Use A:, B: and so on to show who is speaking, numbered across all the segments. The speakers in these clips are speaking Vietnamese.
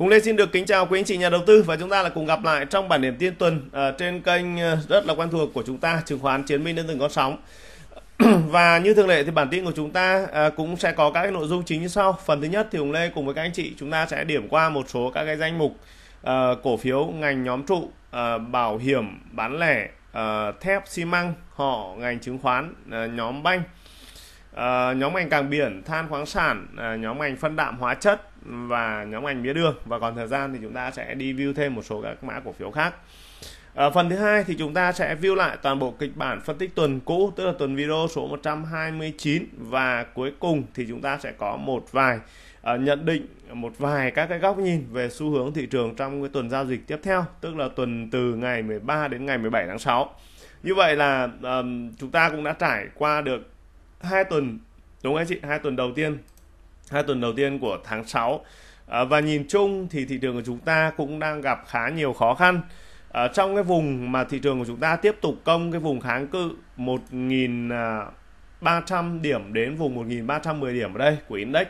A: cùng Lê xin được kính chào quý anh chị nhà đầu tư và chúng ta là cùng gặp lại trong bản điểm tiên tuần uh, trên kênh ờ, rất là quen thuộc của chúng ta chứng khoán Chiến binh đến từng con sóng. và như thường lệ thì bản tin của chúng ta ờ, cũng sẽ có các nội dung chính như sau. Phần thứ nhất thì Hùng Lê cùng với các anh chị chúng ta sẽ điểm qua một số các cái danh mục cổ phiếu ngành nhóm trụ bảo hiểm bán lẻ thép xi măng họ ngành chứng khoán nhóm banh nhóm ngành càng biển than khoáng sản nhóm ngành phân đạm hóa chất và nhóm ngành mía đường và còn thời gian thì chúng ta sẽ đi view thêm một số các mã cổ phiếu khác ở ờ, phần thứ hai thì chúng ta sẽ view lại toàn bộ kịch bản phân tích tuần cũ tức là tuần video số 129 và cuối cùng thì chúng ta sẽ có một vài uh, nhận định một vài các cái góc nhìn về xu hướng thị trường trong cái tuần giao dịch tiếp theo tức là tuần từ ngày 13 đến ngày 17 tháng 6 như vậy là um, chúng ta cũng đã trải qua được hai tuần đúng không anh chị hai tuần đầu tiên hai tuần đầu tiên của tháng 6 à, và nhìn chung thì thị trường của chúng ta cũng đang gặp khá nhiều khó khăn ở à, trong cái vùng mà thị trường của chúng ta tiếp tục công cái vùng kháng cự 1.300 à, điểm đến vùng 1.310 điểm ở đây của index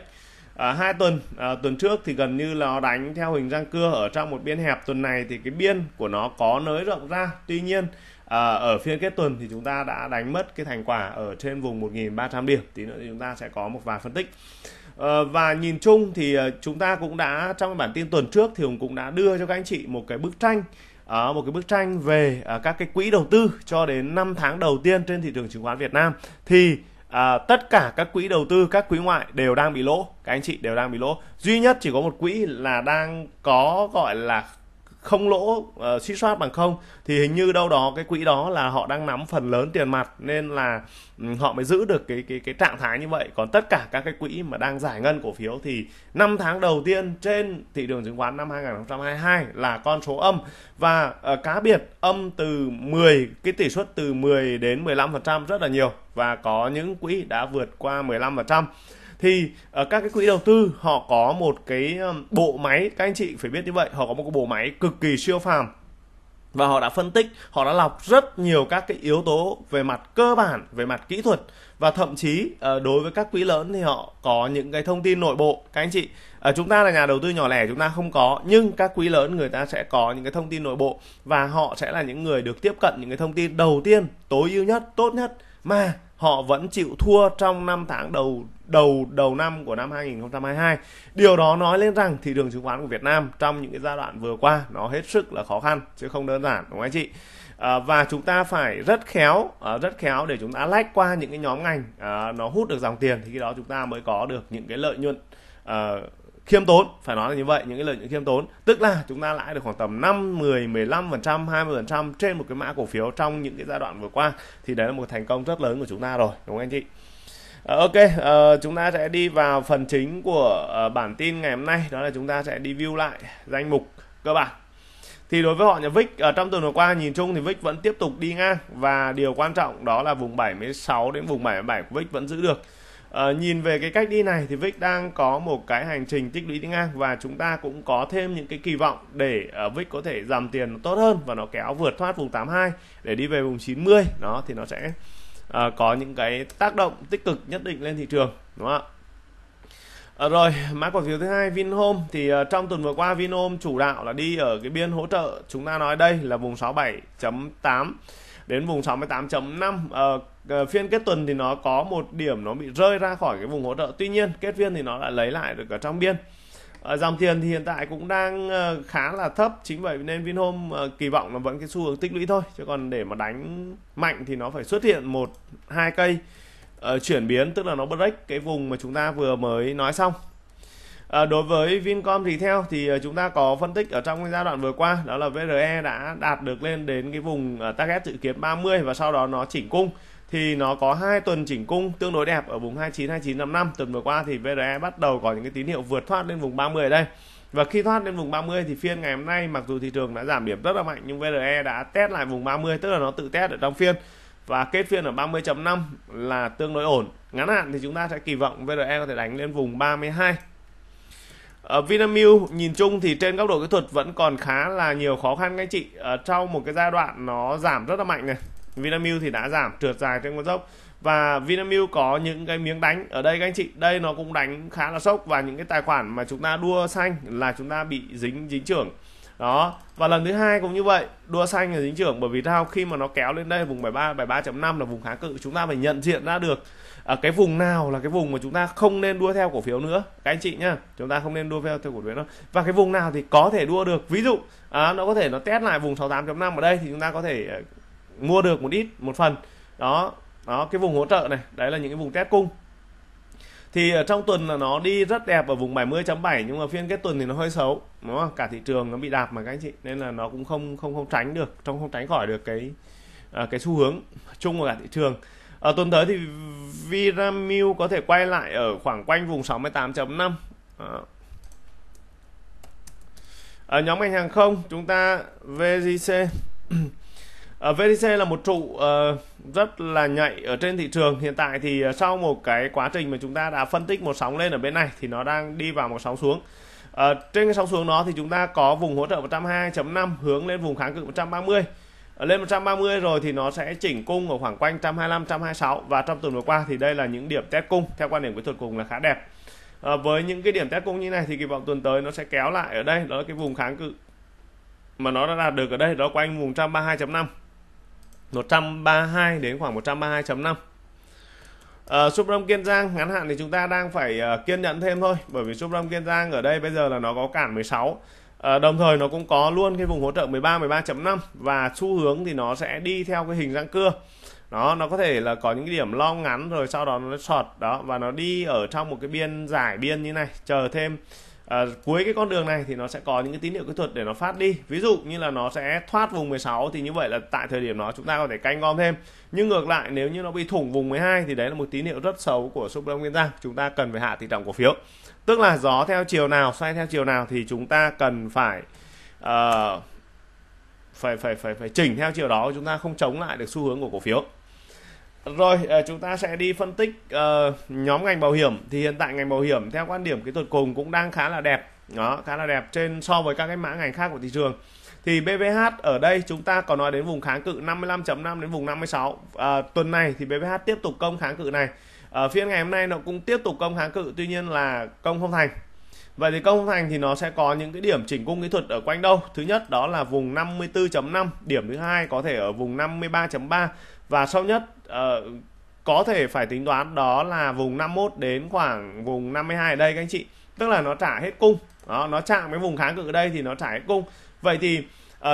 A: à, hai tuần à, tuần trước thì gần như là nó đánh theo hình răng cưa ở trong một biên hẹp tuần này thì cái biên của nó có nới rộng ra tuy nhiên à, ở phiên kết tuần thì chúng ta đã đánh mất cái thành quả ở trên vùng 1.300 điểm tí nữa thì chúng ta sẽ có một vài phân tích Ờ, và nhìn chung thì ờ, chúng ta cũng đã trong bản tin tuần trước thì hùng cũng đã đưa cho các anh chị một cái bức tranh ở ờ, một cái bức tranh về các cái quỹ đầu tư cho đến 5 tháng đầu tiên trên thị trường chứng khoán Việt Nam thì à, tất cả các quỹ đầu tư các quỹ ngoại đều đang bị lỗ các anh chị đều đang bị lỗ duy nhất chỉ có một quỹ là đang có gọi là không lỗ uh, ờ, suy soát bằng không thì hình như đâu đó cái quỹ đó là họ đang nắm phần lớn tiền mặt nên là um, họ mới giữ được cái cái cái trạng thái như vậy còn tất cả các cái quỹ mà đang giải ngân cổ phiếu thì 5 tháng đầu tiên trên thị trường chứng khoán năm 2022 là con số âm và uh, cá biệt âm từ 10 cái tỷ suất từ 10 đến 15% rất là nhiều và có những quỹ đã vượt qua 15% thì uh, các cái quỹ đầu tư họ có một cái bộ máy các anh chị phải biết như vậy họ có một cái bộ máy cực kỳ siêu phàm và họ đã phân tích họ đã lọc rất nhiều các cái yếu tố về mặt cơ bản về mặt kỹ thuật và thậm chí ờ, đối với các quỹ lớn thì họ có những cái thông tin nội bộ các anh chị ờ, chúng ta là nhà đầu tư nhỏ lẻ chúng ta không có nhưng các quỹ lớn người ta sẽ có những cái thông tin nội bộ và họ sẽ là những người được tiếp cận những cái thông tin đầu tiên tối ưu nhất tốt nhất mà họ vẫn chịu thua trong năm tháng đầu đầu đầu năm của năm 2022. Điều đó nói lên rằng thị trường chứng khoán của Việt Nam trong những cái giai đoạn vừa qua nó hết sức là khó khăn chứ không đơn giản đúng không anh chị? À, và chúng ta phải rất khéo à, rất khéo để chúng ta lách qua những cái nhóm ngành à, nó hút được dòng tiền thì khi đó chúng ta mới có được những cái lợi nhuận à, khiêm tốn phải nói là như vậy những cái lợi nhuận khiêm tốn tức là chúng ta lãi được khoảng tầm 5 10 15 phần trăm 20 phần trăm trên một cái mã cổ phiếu trong những cái giai đoạn vừa qua thì đấy là một thành công rất lớn của chúng ta rồi đúng không anh chị ờ, Ok, à, chúng ta sẽ đi vào phần chính của à, bản tin ngày hôm nay Đó là chúng ta sẽ đi view lại danh mục cơ bản thì đối với họ nhà VIX ở trong tuần vừa qua nhìn chung thì VIX vẫn tiếp tục đi ngang và điều quan trọng đó là vùng 76 đến vùng 77 của VIX vẫn giữ được À, nhìn về cái cách đi này thì VIX đang có một cái hành trình tích lũy tiếng Anh và chúng ta cũng có thêm những cái kỳ vọng để uh, ờ, VIX có thể giảm tiền tốt hơn và nó kéo vượt thoát vùng 82 để đi về vùng 90 đó thì nó sẽ uh, có những cái tác động tích cực nhất định lên thị trường đúng không ạ À, rồi mã cổ phiếu thứ hai Vinhome thì uh, trong tuần vừa qua Vinhome chủ đạo là đi ở cái biên hỗ trợ chúng ta nói đây là vùng 67.8 đến vùng 68.5 uh, Ờ, phiên kết tuần thì nó có một điểm nó bị rơi ra khỏi cái vùng hỗ trợ tuy nhiên kết phiên thì nó lại lấy lại được ở trong biên ờ, dòng tiền thì hiện tại cũng đang ờ, khá là thấp chính vậy nên Vinhome kỳ vọng là vẫn cái xu hướng tích lũy thôi chứ còn để mà đánh mạnh thì nó phải xuất hiện một hai cây chuyển biến tức là nó break cái vùng mà chúng ta vừa mới nói xong đối với Vincom thì theo thì chúng ta có phân tích ở trong cái giai đoạn vừa qua đó là VRE đã đạt được lên đến cái vùng target dự kiến 30 và sau đó nó chỉnh cung thì nó có hai tuần chỉnh cung tương đối đẹp ở vùng 29 2955 tuần vừa qua thì VRE bắt đầu có những cái tín hiệu vượt thoát lên vùng 30 ở đây và khi thoát lên vùng 30 thì phiên ngày hôm nay mặc dù thị trường đã giảm điểm rất là mạnh nhưng VRE đã test lại vùng 30 tức là nó tự test ở trong phiên và kết phiên ở 30.5 là tương đối ổn. Ngắn hạn thì chúng ta sẽ kỳ vọng VRE có thể đánh lên vùng 32. Ở Vinamilk nhìn chung thì trên góc độ kỹ thuật vẫn còn khá là nhiều khó khăn các anh chị. Ở trong một cái giai đoạn nó giảm rất là mạnh này Vinamilk thì đã giảm trượt dài trên con dốc và Vinamilk có những cái miếng đánh ở đây các anh chị đây nó cũng đánh khá là sốc và những cái tài khoản mà chúng ta đua xanh là chúng ta bị dính dính trưởng đó và lần thứ hai cũng như vậy đua xanh là dính trưởng bởi vì sao khi mà nó kéo lên đây vùng 73 73.5 là vùng kháng cự chúng ta phải nhận diện ra được ở à, cái vùng nào là cái vùng mà chúng ta không nên đua theo cổ phiếu nữa các anh chị nhá chúng ta không nên đua theo theo cổ phiếu nữa và cái vùng nào thì có thể đua được ví dụ à, nó có thể nó test lại vùng 68.5 ở đây thì chúng ta có thể à, mua được một ít một phần đó đó cái vùng hỗ trợ này đấy là những cái vùng test cung thì ở trong tuần là nó đi rất đẹp ở vùng 70.7 nhưng mà phiên kết tuần thì nó hơi xấu đúng không cả thị trường nó bị đạp mà các anh chị nên là nó cũng không không không tránh được trong không tránh khỏi được cái à, cái xu hướng chung của cả thị trường ở tuần tới thì Vinamilk có thể quay lại ở khoảng quanh vùng 68.5 à. ở nhóm ngành hàng không chúng ta VGC Ờ, VTC là một trụ ờ, rất là nhạy ở trên thị trường hiện tại thì ờ, sau một cái quá trình mà chúng ta đã phân tích một sóng lên ở bên này thì nó đang đi vào một sóng xuống uh, trên cái sóng xuống đó thì chúng ta có vùng hỗ trợ 120.5 hướng lên vùng kháng cự 130 ở lên 130 rồi thì nó sẽ chỉnh cung ở khoảng quanh 125 126 và trong tuần vừa qua thì đây là những điểm test cung theo quan điểm kỹ thuật cùng là khá đẹp à, với những cái điểm test cung như này thì kỳ vọng tuần tới nó sẽ kéo lại ở đây đó là cái vùng kháng cự mà nó đã đạt được ở đây đó quanh vùng 132.5 132 đến khoảng 132.5 À, uh, Supram Kiên Giang ngắn hạn thì chúng ta đang phải uh, kiên nhẫn thêm thôi bởi vì Supram Kiên Giang ở đây bây giờ là nó có cản 16 à, ờ, đồng thời nó cũng có luôn cái vùng hỗ trợ 13 13.5 và xu hướng thì nó sẽ đi theo cái hình dạng cưa đó nó có thể là có những cái điểm long ngắn rồi sau đó nó sọt đó và nó đi ở trong một cái biên giải biên như này chờ thêm à, cuối cái con đường này thì nó sẽ có những cái tín hiệu kỹ thuật để nó phát đi ví dụ như là nó sẽ thoát vùng 16 thì như vậy là tại thời điểm đó chúng ta có thể canh gom thêm nhưng ngược lại nếu như nó bị thủng vùng 12 thì đấy là một tín hiệu rất xấu của súp đông kiên giang chúng ta cần phải hạ tỷ trọng cổ phiếu tức là gió theo chiều nào xoay theo chiều nào thì chúng ta cần phải uh, phải phải phải phải chỉnh theo chiều đó chúng ta không chống lại được xu hướng của cổ phiếu rồi ờ, chúng ta sẽ đi phân tích uh, nhóm ngành bảo hiểm thì hiện tại ngành bảo hiểm theo quan điểm kỹ thuật cùng cũng đang khá là đẹp nó khá là đẹp trên so với các cái mã ngành khác của thị trường thì BVH ở đây chúng ta có nói đến vùng kháng cự 55.5 đến vùng 56 à, ờ, tuần này thì BVH tiếp tục công kháng cự này ở phiên ngày hôm nay nó cũng tiếp tục công kháng cự tuy nhiên là công không thành vậy thì công không thành thì nó sẽ có những cái điểm chỉnh cung kỹ thuật ở quanh đâu thứ nhất đó là vùng 54.5 điểm thứ hai có thể ở vùng 53.3 và sâu nhất uh, có thể phải tính toán đó là vùng 51 đến khoảng vùng 52 ở đây các anh chị tức là nó trả hết cung đó, nó chạm cái vùng kháng cự ở đây thì nó trả hết cung vậy thì uh,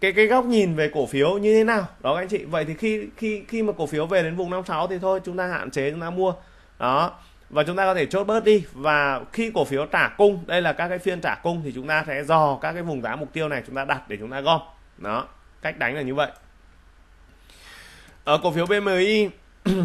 A: cái cái góc nhìn về cổ phiếu như thế nào đó các anh chị vậy thì khi khi khi mà cổ phiếu về đến vùng 56 thì thôi chúng ta hạn chế chúng ta mua đó và chúng ta có thể chốt bớt đi và khi cổ phiếu trả cung đây là các cái phiên trả cung thì chúng ta sẽ dò các cái vùng giá mục tiêu này chúng ta đặt để chúng ta gom đó cách đánh là như vậy ở ờ, cổ phiếu BMI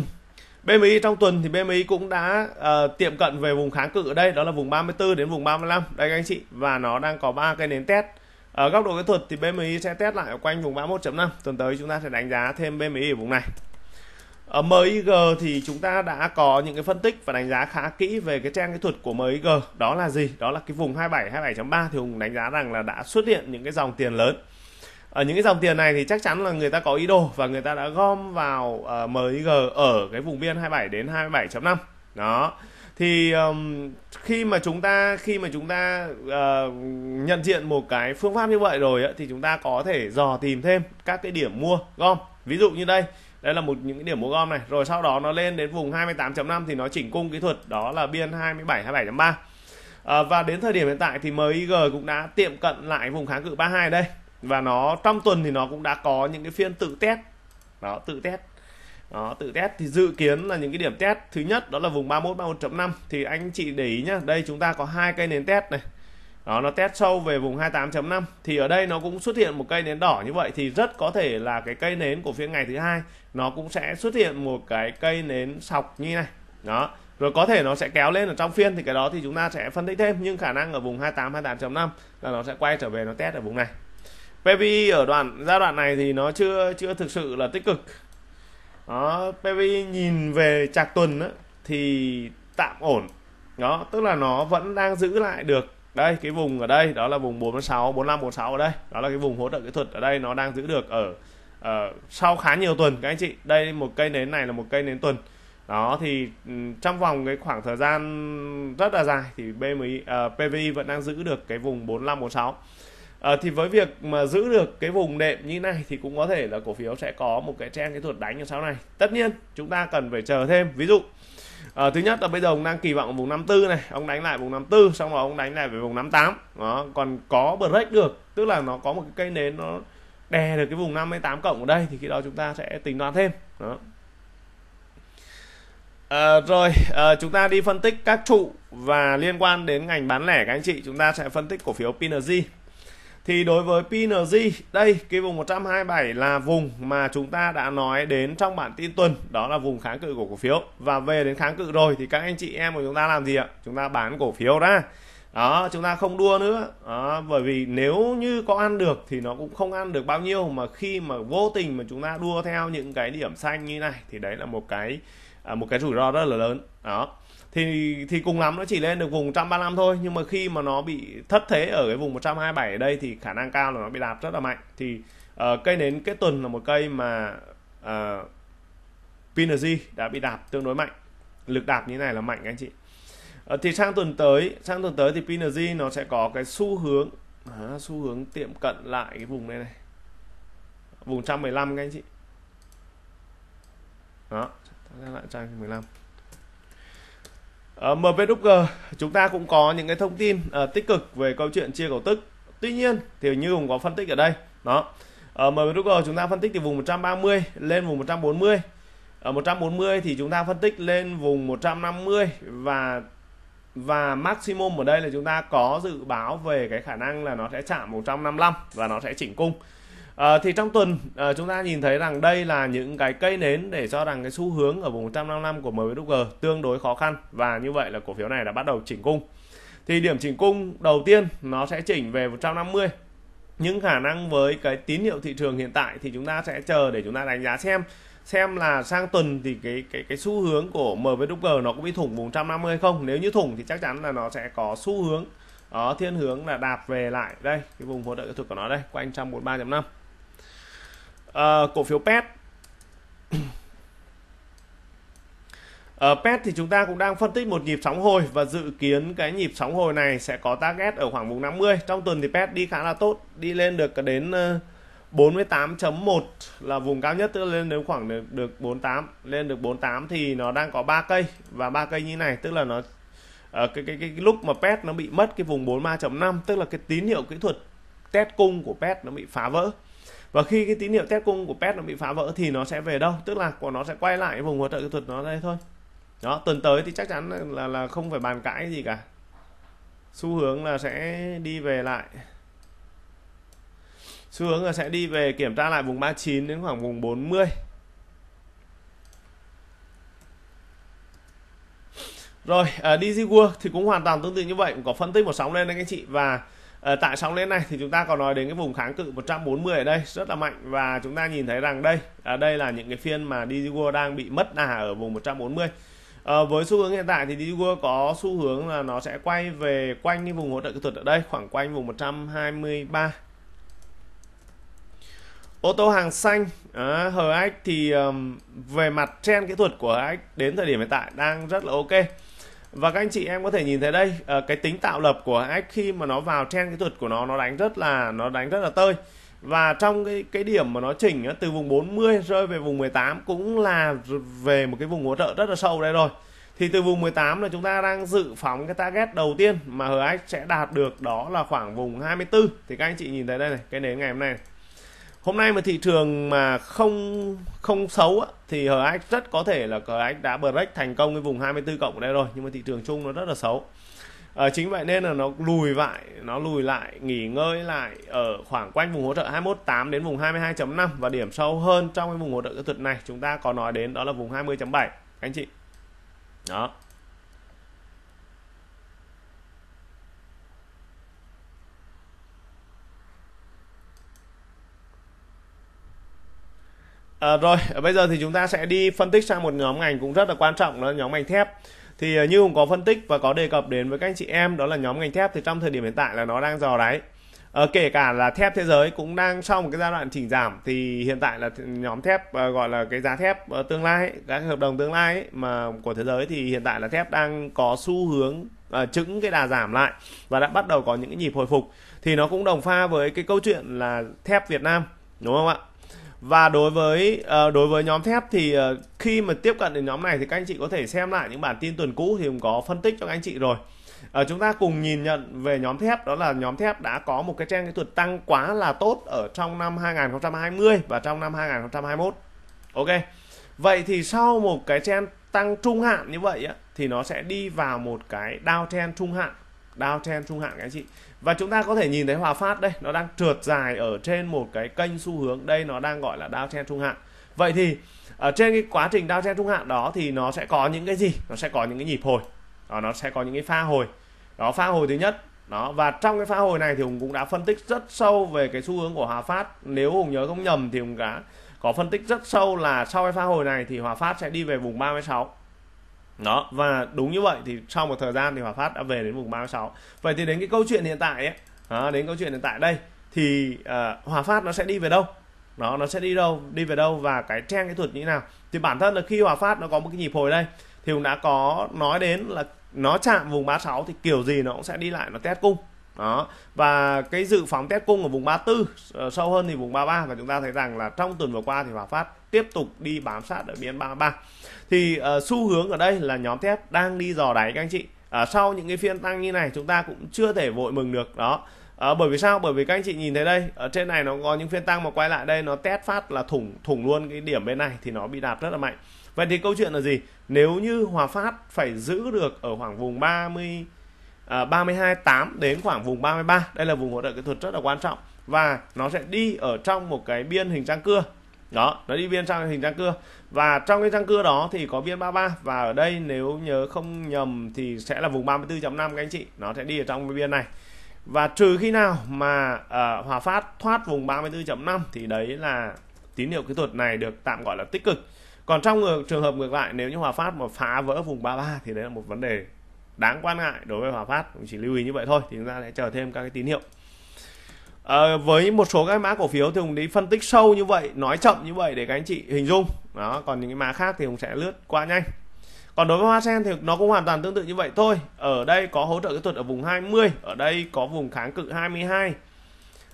A: BMI trong tuần thì BMI cũng đã uh, tiệm cận về vùng kháng cự ở đây đó là vùng 34 đến vùng 35 đây các anh chị và nó đang có ba cây nến test ở ờ, góc độ kỹ thuật thì BMI sẽ test lại ở quanh vùng 31.5 tuần tới chúng ta sẽ đánh giá thêm BMI ở vùng này ở MIG thì chúng ta đã có những cái phân tích và đánh giá khá kỹ về cái trang kỹ thuật của MIG đó là gì đó là cái vùng 27 27.3 thì Hùng đánh giá rằng là đã xuất hiện những cái dòng tiền lớn ở ờ, những cái dòng tiền này thì chắc chắn là người ta có ý đồ và người ta đã gom vào uh, ờ, MXG ở cái vùng biên 27 đến 27.5 đó thì um, khi mà chúng ta khi mà chúng ta uh, nhận diện một cái phương pháp như vậy rồi ấy, thì chúng ta có thể dò tìm thêm các cái điểm mua gom ví dụ như đây đây là một những cái điểm mua gom này rồi sau đó nó lên đến vùng 28.5 thì nó chỉnh cung kỹ thuật đó là biên 27 27.3 À, và đến thời điểm hiện tại thì MIG cũng đã tiệm cận lại vùng kháng cự 32 đây và nó trong tuần thì nó cũng đã có những cái phiên tự test đó tự test đó, tự test thì dự kiến là những cái điểm test thứ nhất đó là vùng 31 31.5 thì anh chị để ý nhá đây chúng ta có hai cây nến test này đó nó test sâu về vùng 28.5 thì ở đây nó cũng xuất hiện một cây nến đỏ như vậy thì rất có thể là cái cây nến của phiên ngày thứ hai nó cũng sẽ xuất hiện một cái cây nến sọc như này đó rồi có thể nó sẽ kéo lên ở trong phiên thì cái đó thì chúng ta sẽ phân tích thêm nhưng khả năng ở vùng 28 28.5 là nó sẽ quay trở về nó test ở vùng này PPI ở đoạn giai đoạn này thì nó chưa chưa thực sự là tích cực đó PPI nhìn về chạc tuần á, thì tạm ổn đó tức là nó vẫn đang giữ lại được đây cái vùng ở đây đó là vùng 46 45 46 ở đây đó là cái vùng hỗ trợ kỹ thuật ở đây nó đang giữ được ở uh, sau khá nhiều tuần các anh chị đây một cây nến này là một cây nến tuần đó thì ừ, trong vòng cái khoảng thời gian rất là dài thì BMI uh, à, PVI vẫn đang giữ được cái vùng 45 46 À, thì với việc mà giữ được cái vùng đệm như này thì cũng có thể là cổ phiếu sẽ có một cái trend cái thuật đánh ở sau này. Tất nhiên chúng ta cần phải chờ thêm. Ví dụ à, thứ nhất là bây giờ ông đang kỳ vọng ở vùng 54 này, ông đánh lại vùng 54 xong rồi ông đánh lại về vùng 58. nó còn có break được, tức là nó có một cái cây nến nó đè được cái vùng 58 cộng ở đây thì khi đó chúng ta sẽ tính toán thêm. Đó. À, rồi à, chúng ta đi phân tích các trụ và liên quan đến ngành bán lẻ các anh chị chúng ta sẽ phân tích cổ phiếu PNG thì đối với PNG đây cái vùng 127 là vùng mà chúng ta đã nói đến trong bản tin tuần đó là vùng kháng cự của cổ phiếu và về đến kháng cự rồi thì các anh chị em của chúng ta làm gì ạ chúng ta bán cổ phiếu ra đó chúng ta không đua nữa đó, bởi vì nếu như có ăn được thì nó cũng không ăn được bao nhiêu mà khi mà vô tình mà chúng ta đua theo những cái điểm xanh như này thì đấy là một cái à, một cái rủi ro rất là lớn đó thì thì cùng lắm nó chỉ lên được vùng 135 thôi nhưng mà khi mà nó bị thất thế ở cái vùng 127 ở đây thì khả năng cao là nó bị đạp rất là mạnh thì uh, cây nến kết tuần là một cây mà uh, ờ, PNG đã bị đạp tương đối mạnh lực đạp như này là mạnh anh chị uh, thì sang tuần tới sang tuần tới thì PNG nó sẽ có cái xu hướng à, xu hướng tiệm cận lại cái vùng này này vùng 115 các anh chị đó lại trang 15 À, MV Đúc chúng ta cũng có những cái thông tin à, tích cực về câu chuyện chia cổ tức. Tuy nhiên thì như cũng có phân tích ở đây, đó. Ở MV Đúc chúng ta phân tích từ vùng 130 lên vùng 140. Ở 140 thì chúng ta phân tích lên vùng 150 và và maximum ở đây là chúng ta có dự báo về cái khả năng là nó sẽ chạm 155 và nó sẽ chỉnh cung. À, thì trong tuần à, chúng ta nhìn thấy rằng đây là những cái cây nến để cho rằng cái xu hướng ở vùng 155 của MWG tương đối khó khăn và như vậy là cổ phiếu này đã bắt đầu chỉnh cung. Thì điểm chỉnh cung đầu tiên nó sẽ chỉnh về 150 những khả năng với cái tín hiệu thị trường hiện tại thì chúng ta sẽ chờ để chúng ta đánh giá xem xem là sang tuần thì cái cái cái xu hướng của MWG nó có bị thủng vùng 150 hay không. Nếu như thủng thì chắc chắn là nó sẽ có xu hướng đó, thiên hướng là đạp về lại đây cái vùng hỗ trợ kỹ thuật của nó đây quanh 143.5 Ờ, cổ phiếu pet Ở PET thì chúng ta cũng đang phân tích một nhịp sóng hồi và dự kiến cái nhịp sóng hồi này sẽ có target ở khoảng vùng 50. Trong tuần thì PET đi khá là tốt, đi lên được đến 48.1 ờ, là vùng cao nhất tức là lên đến khoảng được, được 48. Lên được 48 thì nó đang có 3 cây và ba cây như này tức là nó ở ờ, cái, cái cái cái lúc mà PET nó bị mất cái vùng 43.5 tức là cái tín hiệu kỹ thuật test cung của PET nó bị phá vỡ và khi cái tín hiệu test cung của pet nó bị phá vỡ thì nó sẽ về đâu tức là của nó sẽ quay lại vùng hỗ trợ kỹ thuật nó đây thôi đó tuần tới thì chắc chắn là là không phải bàn cãi gì cả xu hướng là sẽ đi về lại xu hướng là sẽ đi về kiểm tra lại vùng 39 đến khoảng vùng 40 Rồi, uh, à, DG World thì cũng hoàn toàn tương tự như vậy, cũng có phân tích một sóng lên đấy các anh chị và Ờ, tại sóng lên này thì chúng ta còn nói đến cái vùng kháng cự 140 ở đây rất là mạnh và chúng ta nhìn thấy rằng đây ở à, đây là những cái phiên mà Digigo đang bị mất đà ở vùng 140 à, ờ, với xu hướng hiện tại thì Digigo có xu hướng là nó sẽ quay về quanh cái vùng hỗ trợ kỹ thuật ở đây khoảng quanh vùng 123 ô tô hàng xanh à, HX thì um, về mặt trend kỹ thuật của HX đến thời điểm hiện tại đang rất là ok và các anh chị em có thể nhìn thấy đây ờ, cái tính tạo lập của hack khi mà nó vào trend kỹ thuật của nó nó đánh rất là nó đánh rất là tơi và trong cái cái điểm mà nó chỉnh từ vùng 40 rơi về vùng 18 cũng là về một cái vùng hỗ trợ rất là sâu đây rồi thì từ vùng 18 là chúng ta đang dự phóng cái target đầu tiên mà HX sẽ đạt được đó là khoảng vùng 24 thì các anh chị nhìn thấy đây này cái nến ngày hôm nay này hôm nay mà thị trường mà không không xấu á, thì hờ HX rất có thể là HX đã break thành công cái vùng 24 cộng ở đây rồi nhưng mà thị trường chung nó rất là xấu à, chính vậy nên là nó lùi lại nó lùi lại nghỉ ngơi lại ở khoảng quanh vùng hỗ trợ 218 đến vùng 22.5 và điểm sâu hơn trong cái vùng hỗ trợ kỹ thuật này chúng ta có nói đến đó là vùng 20.7 anh chị đó À, rồi ờ, bây giờ thì chúng ta sẽ đi phân tích sang một nhóm ngành cũng rất là quan trọng đó là nhóm ngành thép thì ờ, như cũng có phân tích và có đề cập đến với các anh chị em đó là nhóm ngành thép thì trong thời điểm hiện tại là nó đang dò đáy à, kể cả là thép thế giới cũng đang sau một cái giai đoạn chỉnh giảm thì hiện tại là nhóm thép à, gọi là cái giá thép à, tương lai các hợp đồng tương lai ấy, mà của thế giới thì hiện tại là thép đang có xu hướng à, chứng cái đà giảm lại và đã bắt đầu có những cái nhịp hồi phục thì nó cũng đồng pha với cái câu chuyện là thép Việt Nam đúng không ạ và đối với uh, đối với nhóm thép thì uh, khi mà tiếp cận đến nhóm này thì các anh chị có thể xem lại những bản tin tuần cũ thì cũng có phân tích cho các anh chị rồi uh, chúng ta cùng nhìn nhận về nhóm thép đó là nhóm thép đã có một cái trend kỹ thuật tăng quá là tốt ở trong năm 2020 và trong năm 2021 ok vậy thì sau một cái trend tăng trung hạn như vậy á, thì nó sẽ đi vào một cái down trend trung hạn downtrend trung hạn các anh chị và chúng ta có thể nhìn thấy Hòa Phát đây nó đang trượt dài ở trên một cái kênh xu hướng đây nó đang gọi là downtrend trung hạn vậy thì ở trên cái quá trình downtrend trung hạn đó thì nó sẽ có những cái gì nó sẽ có những cái nhịp hồi đó, nó sẽ có những cái pha hồi đó pha hồi thứ nhất đó và trong cái pha hồi này thì hùng cũng đã phân tích rất sâu về cái xu hướng của hòa phát nếu hùng nhớ không nhầm thì hùng đã có phân tích rất sâu là sau cái pha hồi này thì hòa phát sẽ đi về vùng 36 đó và đúng như vậy thì sau một thời gian thì Hòa Phát đã về đến vùng 36 vậy thì đến cái câu chuyện hiện tại ấy đó, đến câu chuyện hiện tại đây thì uh, Hòa Phát nó sẽ đi về đâu nó nó sẽ đi đâu đi về đâu và cái trang kỹ thuật như thế nào thì bản thân là khi Hòa Phát nó có một cái nhịp hồi đây thì cũng đã có nói đến là nó chạm vùng 36 thì kiểu gì nó cũng sẽ đi lại nó test cung đó và cái dự phóng test cung ở vùng 34 ờ, sâu hơn thì vùng 33 và chúng ta thấy rằng là trong tuần vừa qua thì Hòa Phát tiếp tục đi bám sát ở biên 33 thì uh, xu hướng ở đây là nhóm thép đang đi dò đáy các anh chị uh, sau những cái phiên tăng như này chúng ta cũng chưa thể vội mừng được đó À, bởi vì sao? Bởi vì các anh chị nhìn thấy đây, ở trên này nó có những phiên tăng mà quay lại đây nó test phát là thủng thủng luôn cái điểm bên này thì nó bị đạp rất là mạnh. Vậy thì câu chuyện là gì? Nếu như Hòa Phát phải giữ được ở khoảng vùng 30 à, 32 8 đến khoảng vùng 33 đây là vùng hỗ trợ kỹ thuật rất là quan trọng và nó sẽ đi ở trong một cái biên hình trang cưa đó nó đi biên trong hình trang cưa và trong cái trang cưa đó thì có biên 33 và ở đây nếu nhớ không nhầm thì sẽ là vùng 34.5 các anh chị nó sẽ đi ở trong cái biên này và trừ khi nào mà uh, Hòa Phát thoát vùng 34.5 thì đấy là tín hiệu kỹ thuật này được tạm gọi là tích cực còn trong trường hợp ngược lại nếu như Hòa Phát mà phá vỡ vùng 33 thì đấy là một vấn đề đáng quan ngại đối với Hòa Phát chỉ lưu ý như vậy thôi thì chúng ta sẽ chờ thêm các cái tín hiệu à, với một số các mã cổ phiếu thì hùng đi phân tích sâu như vậy nói chậm như vậy để các anh chị hình dung đó còn những cái mã khác thì hùng sẽ lướt qua nhanh còn đối với hoa sen thì nó cũng hoàn toàn tương tự như vậy thôi ở đây có hỗ trợ kỹ thuật ở vùng 20 ở đây có vùng kháng cự 22 à,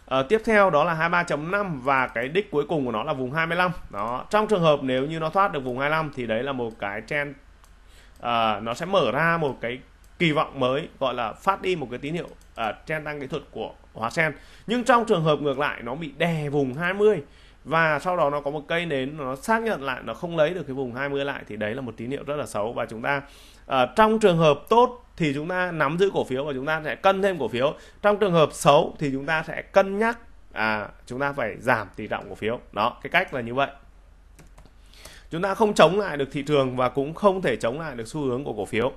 A: ờ, tiếp theo đó là 23.5 và cái đích cuối cùng của nó là vùng 25 đó trong trường hợp nếu như nó thoát được vùng 25 thì đấy là một cái trend à, nó sẽ mở ra một cái kỳ vọng mới gọi là phát đi một cái tín hiệu uh, trend tăng kỹ thuật của hóa sen nhưng trong trường hợp ngược lại nó bị đè vùng 20 và sau đó nó có một cây nến nó xác nhận lại nó không lấy được cái vùng 20 lại thì đấy là một tín hiệu rất là xấu và chúng ta uh, trong trường hợp tốt thì chúng ta nắm giữ cổ phiếu và chúng ta sẽ cân thêm cổ phiếu trong trường hợp xấu thì chúng ta sẽ cân nhắc à chúng ta phải giảm tỷ trọng cổ phiếu đó cái cách là như vậy chúng ta không chống lại được thị trường và cũng không thể chống lại được xu hướng của cổ phiếu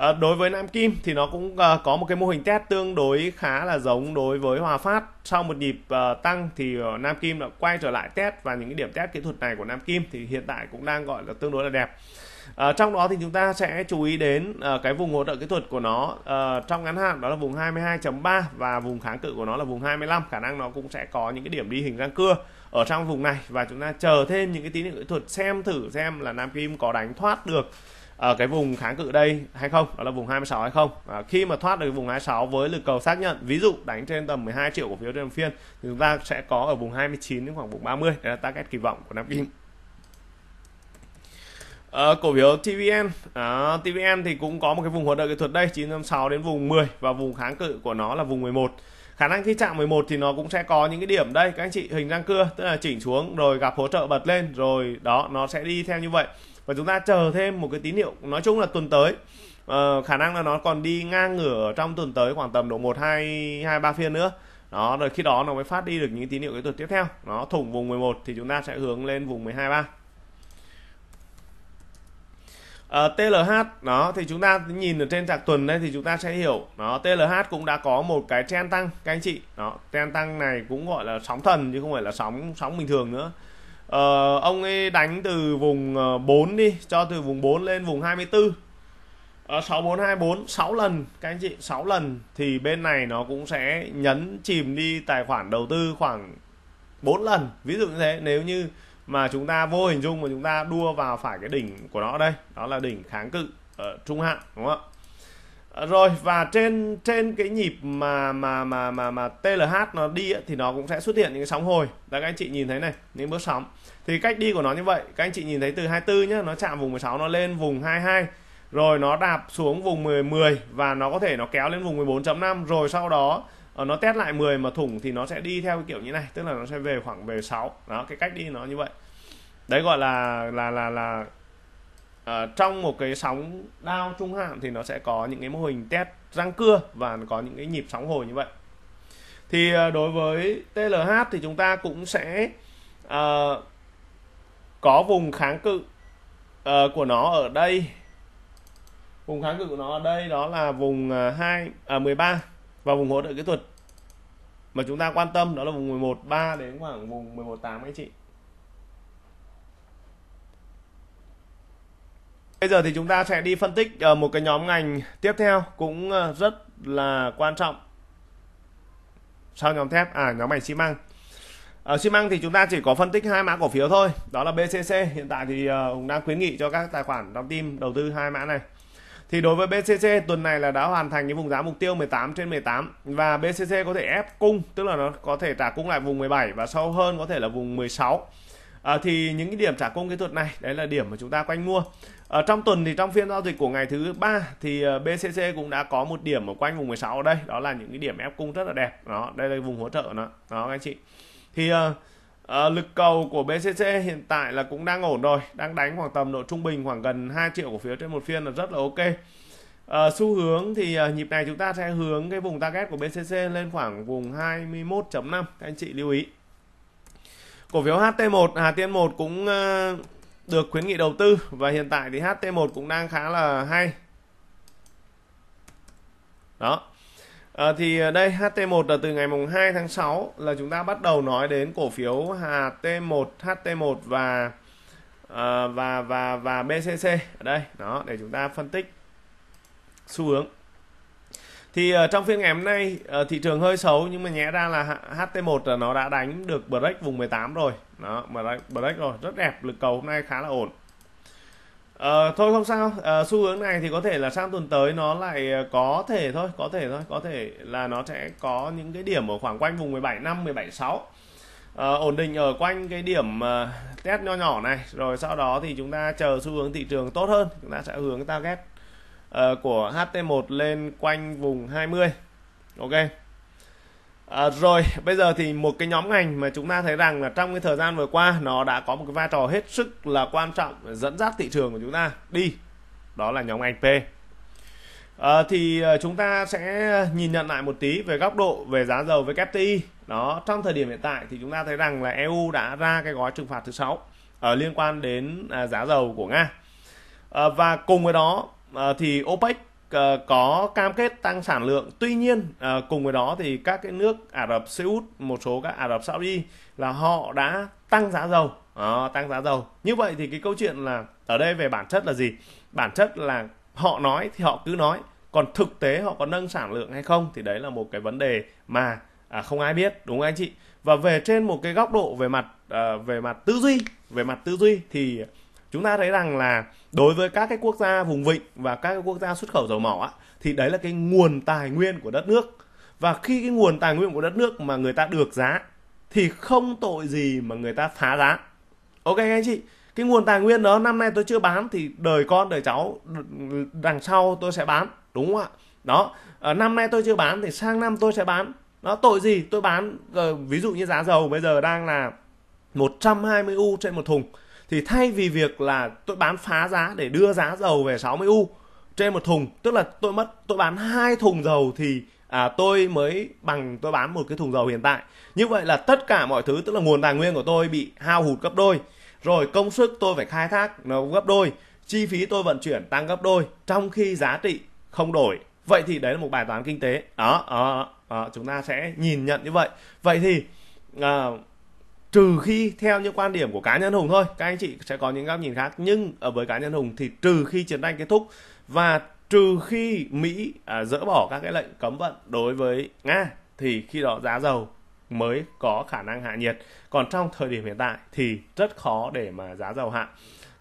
A: À, đối với Nam Kim thì nó cũng à, có một cái mô hình test tương đối khá là giống đối với Hòa Phát. Sau một nhịp à, tăng thì Nam Kim đã quay trở lại test và những cái điểm test kỹ thuật này của Nam Kim thì hiện tại cũng đang gọi là tương đối là đẹp. À, trong đó thì chúng ta sẽ chú ý đến à, cái vùng hỗ trợ kỹ thuật của nó à, trong ngắn hạn đó là vùng 22.3 và vùng kháng cự của nó là vùng 25 khả năng nó cũng sẽ có những cái điểm đi hình răng cưa ở trong vùng này và chúng ta chờ thêm những cái tín hiệu kỹ thuật xem thử xem là Nam Kim có đánh thoát được ở ờ, cái vùng kháng cự đây hay không đó là vùng 26 hay không à, khi mà thoát được vùng 26 với lực cầu xác nhận ví dụ đánh trên tầm 12 triệu cổ phiếu trên phiên thì chúng ta sẽ có ở vùng 29 đến khoảng vùng 30 đấy là target kỳ vọng của Nam Kim À, cổ phiếu TVN à, TVN thì cũng có một cái vùng hỗ trợ kỹ thuật đây 956 đến vùng 10 và vùng kháng cự của nó là vùng 11 khả năng khi chạm 11 thì nó cũng sẽ có những cái điểm đây các anh chị hình răng cưa tức là chỉnh xuống rồi gặp hỗ trợ bật lên rồi đó nó sẽ đi theo như vậy và chúng ta chờ thêm một cái tín hiệu nói chung là tuần tới uh, khả năng là nó còn đi ngang ngửa trong tuần tới khoảng tầm độ một hai hai ba phiên nữa đó rồi khi đó nó mới phát đi được những tín hiệu cái tuần tiếp theo nó thủng vùng 11 thì chúng ta sẽ hướng lên vùng 12 ba Uh, ờ, TLH đó thì chúng ta nhìn ở trên chart tuần đây thì chúng ta sẽ hiểu nó TLH cũng đã có một cái trend tăng các anh chị đó trend tăng này cũng gọi là sóng thần chứ không phải là sóng sóng bình thường nữa Ờ, ông ấy đánh từ vùng 4 ờ, đi cho từ vùng 4 lên vùng 24 ở 6424 6 lần các anh chị 6 lần thì bên này nó cũng sẽ nhấn chìm đi tài khoản đầu tư khoảng 4 lần ví dụ như thế nếu như mà chúng ta vô hình dung mà chúng ta đua vào phải cái đỉnh của nó đây đó là đỉnh kháng cự ở trung hạn đúng không ạ ờ, rồi và trên trên cái nhịp mà mà mà mà mà TLH nó đi ấy, thì nó cũng sẽ xuất hiện những cái sóng hồi. Đó các anh chị nhìn thấy này, những bước sóng thì cách đi của nó như vậy các anh chị nhìn thấy từ 24 nhá nó chạm vùng 16 nó lên vùng 22 rồi nó đạp xuống vùng 10, 10 và nó có thể nó kéo lên vùng 14.5 rồi sau đó ờ, nó test lại 10 mà thủng thì nó sẽ đi theo cái kiểu như này tức là nó sẽ về khoảng về 6 đó cái cách đi nó như vậy đấy gọi là là là là ở ờ, trong một cái sóng đao trung hạn thì nó sẽ có những cái mô hình test răng cưa và có những cái nhịp sóng hồi như vậy thì ờ, đối với TLH thì chúng ta cũng sẽ uh, có vùng kháng cự uh, của nó ở đây vùng kháng cự của nó ở đây đó là vùng 2 ờ, à 13 và vùng hỗ trợ kỹ thuật mà chúng ta quan tâm đó là vùng 11 3 đến khoảng vùng 11 8 anh chị Bây giờ thì chúng ta sẽ đi phân tích ờ, một cái nhóm ngành tiếp theo cũng rất là quan trọng sau nhóm thép à nhóm ngành xi măng ở ờ, xi măng thì chúng ta chỉ có phân tích hai mã cổ phiếu thôi, đó là BCC. Hiện tại thì ờ, cũng đang khuyến nghị cho các tài khoản trong team đầu tư hai mã này. Thì đối với BCC tuần này là đã hoàn thành cái vùng giá mục tiêu 18 trên 18 và BCC có thể ép cung, tức là nó có thể trả cung lại vùng 17 và sâu hơn có thể là vùng 16. À, ờ, thì những cái điểm trả cung kỹ thuật này đấy là điểm mà chúng ta quanh mua ở trong tuần thì trong phiên giao dịch của ngày thứ ba thì BCC cũng đã có một điểm ở quanh vùng 16 ở đây đó là những cái điểm ép cung rất là đẹp đó đây là vùng hỗ trợ nó đó các anh chị thì uh, uh, lực cầu của BCC hiện tại là cũng đang ổn rồi đang đánh khoảng tầm độ trung bình khoảng gần 2 triệu cổ phiếu trên một phiên là rất là ok uh, xu hướng thì uh, nhịp này chúng ta sẽ hướng cái vùng target của BCC lên khoảng vùng 21.5 các anh chị lưu ý cổ phiếu HT1 Hà Tiên 1 cũng uh, được khuyến nghị đầu tư và hiện tại thì HT1 cũng đang khá là hay đó À, thì ờ, đây HT1 là từ ngày mùng 2 tháng 6 là chúng ta bắt đầu nói đến cổ phiếu HT1, HT1 và à, và và và BCC ở đây đó để chúng ta phân tích xu hướng. Thì uh, trong phiên ngày hôm nay uh, thị trường hơi xấu nhưng mà nhẽ ra là HT1 là nó đã đánh được break vùng 18 rồi. Đó, break, break rồi, rất đẹp, lực cầu hôm nay khá là ổn. Ờ, thôi không sao ờ, xu hướng này thì có thể là sang tuần tới nó lại ờ, có thể thôi có thể thôi có thể là nó sẽ có những cái điểm ở khoảng quanh vùng 17 năm 17 6 ờ, ổn định ở quanh cái điểm uh, test nho nhỏ này rồi sau đó thì chúng ta chờ xu hướng thị trường tốt hơn chúng ta sẽ hướng target uh, của HT1 lên quanh vùng 20 ok À, rồi bây giờ thì một cái nhóm ngành mà chúng ta thấy rằng là trong cái thời gian vừa qua nó đã có một cái vai trò hết sức là quan trọng dẫn dắt thị trường của chúng ta đi đó là nhóm ngành P à, thì à, chúng ta sẽ nhìn nhận lại một tí về góc độ về giá dầu với KPTI đó trong thời điểm hiện tại thì chúng ta thấy rằng là EU đã ra cái gói trừng phạt thứ sáu à, liên quan đến à, giá dầu của Nga à, và cùng với đó à, thì OPEC Ờ, có cam kết tăng sản lượng tuy nhiên ờ, cùng với đó thì các cái nước Ả Rập Xê Út một số các Ả Rập Saudi là họ đã tăng giá dầu à, tăng giá dầu như vậy thì cái câu chuyện là ở đây về bản chất là gì bản chất là họ nói thì họ cứ nói còn thực tế họ có nâng sản lượng hay không thì đấy là một cái vấn đề mà à, không ai biết đúng không anh chị và về trên một cái góc độ về mặt à, về mặt tư duy về mặt tư duy thì chúng ta thấy rằng là đối với các cái quốc gia vùng vịnh và các cái quốc gia xuất khẩu dầu mỏ á, thì đấy là cái nguồn tài nguyên của đất nước và khi cái nguồn tài nguyên của đất nước mà người ta được giá thì không tội gì mà người ta phá giá ok anh chị cái nguồn tài nguyên đó năm nay tôi chưa bán thì đời con đời cháu đằng sau tôi sẽ bán đúng không ạ đó à, năm nay tôi chưa bán thì sang năm tôi sẽ bán nó tội gì tôi bán ờ, ví dụ như giá dầu bây giờ đang là 120 u trên một thùng thì thay vì việc là tôi bán phá giá để đưa giá dầu về 60 u trên một thùng tức là tôi mất tôi bán hai thùng dầu thì à, tôi mới bằng tôi bán một cái thùng dầu hiện tại như vậy là tất cả mọi thứ tức là nguồn tài nguyên của tôi bị hao hụt gấp đôi rồi công sức tôi phải khai thác nó gấp đôi chi phí tôi vận chuyển tăng gấp đôi trong khi giá trị không đổi vậy thì đấy là một bài toán kinh tế đó à, à, à, chúng ta sẽ nhìn nhận như vậy vậy thì à, trừ khi theo những quan điểm của cá nhân hùng thôi các anh chị sẽ có những góc nhìn khác nhưng ở với cá nhân hùng thì trừ khi chiến tranh kết thúc và trừ khi mỹ à, dỡ bỏ các cái lệnh cấm vận đối với nga thì khi đó giá dầu mới có khả năng hạ nhiệt còn trong thời điểm hiện tại thì rất khó để mà giá dầu hạ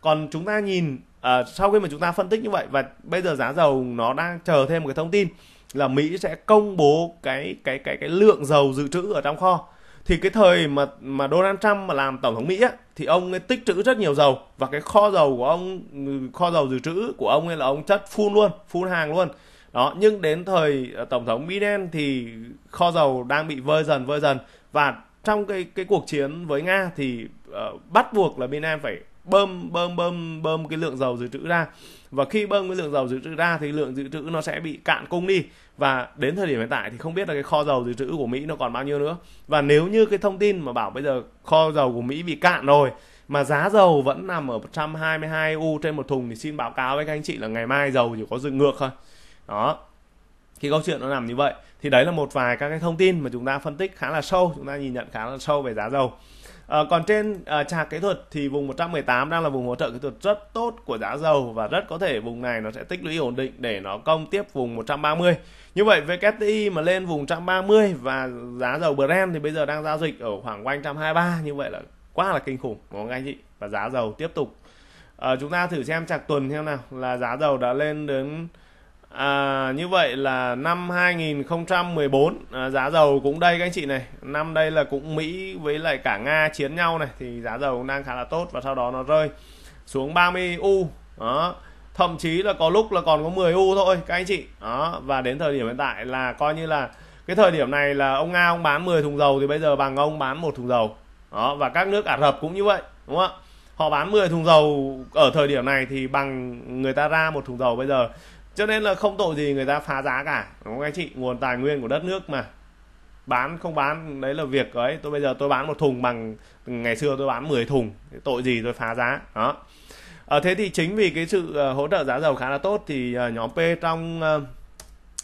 A: còn chúng ta nhìn à, sau khi mà chúng ta phân tích như vậy và bây giờ giá dầu nó đang chờ thêm một cái thông tin là mỹ sẽ công bố cái cái cái cái lượng dầu dự trữ ở trong kho thì cái thời mà mà Donald Trump mà làm tổng thống Mỹ á, thì ông ấy tích trữ rất nhiều dầu và cái kho dầu của ông kho dầu dự trữ của ông ấy là ông chất phun luôn, phun hàng luôn. Đó, nhưng đến thời ờ, tổng thống Biden thì kho dầu đang bị vơi dần vơi dần và trong cái cái cuộc chiến với Nga thì uh, bắt buộc là bên em phải bơm bơm bơm bơm cái lượng dầu dự trữ ra và khi bơm cái lượng dầu dự trữ ra thì lượng dự trữ nó sẽ bị cạn cung đi và đến thời điểm hiện tại thì không biết là cái kho dầu dự trữ của Mỹ nó còn bao nhiêu nữa và nếu như cái thông tin mà bảo bây giờ kho dầu của Mỹ bị cạn rồi mà giá dầu vẫn nằm ở 122 u trên một thùng thì xin báo cáo với các anh chị là ngày mai dầu chỉ có dừng ngược thôi đó khi câu chuyện nó nằm như vậy thì đấy là một vài các cái thông tin mà chúng ta phân tích khá là sâu chúng ta nhìn nhận khá là sâu về giá dầu À, còn trên à, trạc kỹ thuật thì vùng 118 đang là vùng hỗ trợ kỹ thuật rất tốt của giá dầu và rất có thể vùng này nó sẽ tích lũy ổn định để nó công tiếp vùng 130. Như vậy WTI mà lên vùng 130 và giá dầu Brent thì bây giờ đang giao dịch ở khoảng quanh 123 như vậy là quá là kinh khủng đúng không anh chị? Và giá dầu tiếp tục. À, chúng ta thử xem trạc tuần theo nào là giá dầu đã lên đến À, như vậy là năm 2014 à, giá dầu cũng đây các anh chị này năm đây là cũng Mỹ với lại cả Nga chiến nhau này thì giá dầu cũng đang khá là tốt và sau đó nó rơi xuống 30 u đó thậm chí là có lúc là còn có 10 u thôi các anh chị đó và đến thời điểm hiện tại là coi như là cái thời điểm này là ông Nga ông bán 10 thùng dầu thì bây giờ bằng ông bán một thùng dầu đó và các nước Ả Rập cũng như vậy đúng không ạ họ bán 10 thùng dầu ở thời điểm này thì bằng người ta ra một thùng dầu bây giờ cho nên là không tội gì người ta phá giá cả đúng không anh chị nguồn tài nguyên của đất nước mà bán không bán đấy là việc ấy tôi bây giờ tôi bán một thùng bằng ngày xưa tôi bán 10 thùng tội gì tôi phá giá đó à, thế thì chính vì cái sự ờ, hỗ trợ giá dầu khá là tốt thì ờ, nhóm P trong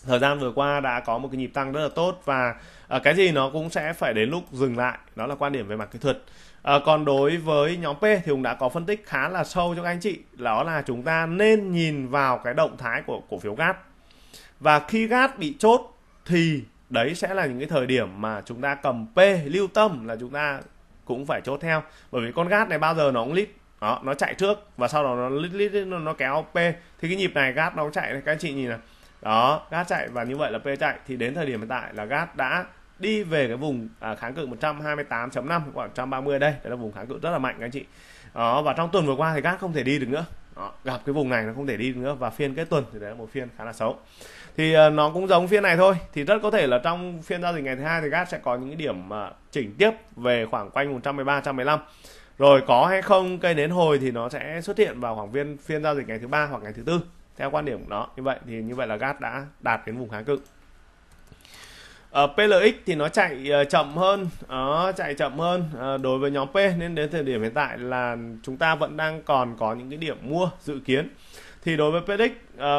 A: thời gian vừa qua đã có một cái nhịp tăng rất là tốt và cái gì nó cũng sẽ phải đến lúc dừng lại đó là quan điểm về mặt kỹ thuật À, còn đối với nhóm P thì Hùng đã có phân tích khá là sâu cho các anh chị đó là chúng ta nên nhìn vào cái động thái của cổ phiếu GAT và khi GAT bị chốt thì đấy sẽ là những cái thời điểm mà chúng ta cầm P lưu tâm là chúng ta cũng phải chốt theo bởi vì con GAT này bao giờ nó cũng lít đó, nó chạy trước và sau đó nó lít lít nó, nó kéo P thì cái nhịp này GAT nó chạy các anh chị nhìn này đó GAT chạy và như vậy là P chạy thì đến thời điểm hiện tại là GAT đã đi về cái vùng à, kháng cự 128.5 khoảng 130 đây đây là vùng kháng cự rất là mạnh các anh chị đó và trong tuần vừa qua thì các không thể đi được nữa đó, gặp cái vùng này nó không thể đi được nữa và phiên kết tuần thì đấy là một phiên khá là xấu thì uh, nó cũng giống phiên này thôi thì rất có thể là trong phiên giao dịch ngày thứ hai thì các sẽ có những cái điểm uh, chỉnh tiếp về khoảng quanh 113 115 rồi có hay không cây nến hồi thì nó sẽ xuất hiện vào khoảng viên phiên giao dịch ngày thứ ba hoặc ngày thứ tư theo quan điểm của nó như vậy thì như vậy là gas đã đạt đến vùng kháng cự ở ờ, PLX thì nó chạy ờ, chậm hơn nó chạy chậm hơn ờ, đối với nhóm P nên đến thời điểm hiện tại là chúng ta vẫn đang còn có những cái điểm mua dự kiến thì đối với PLX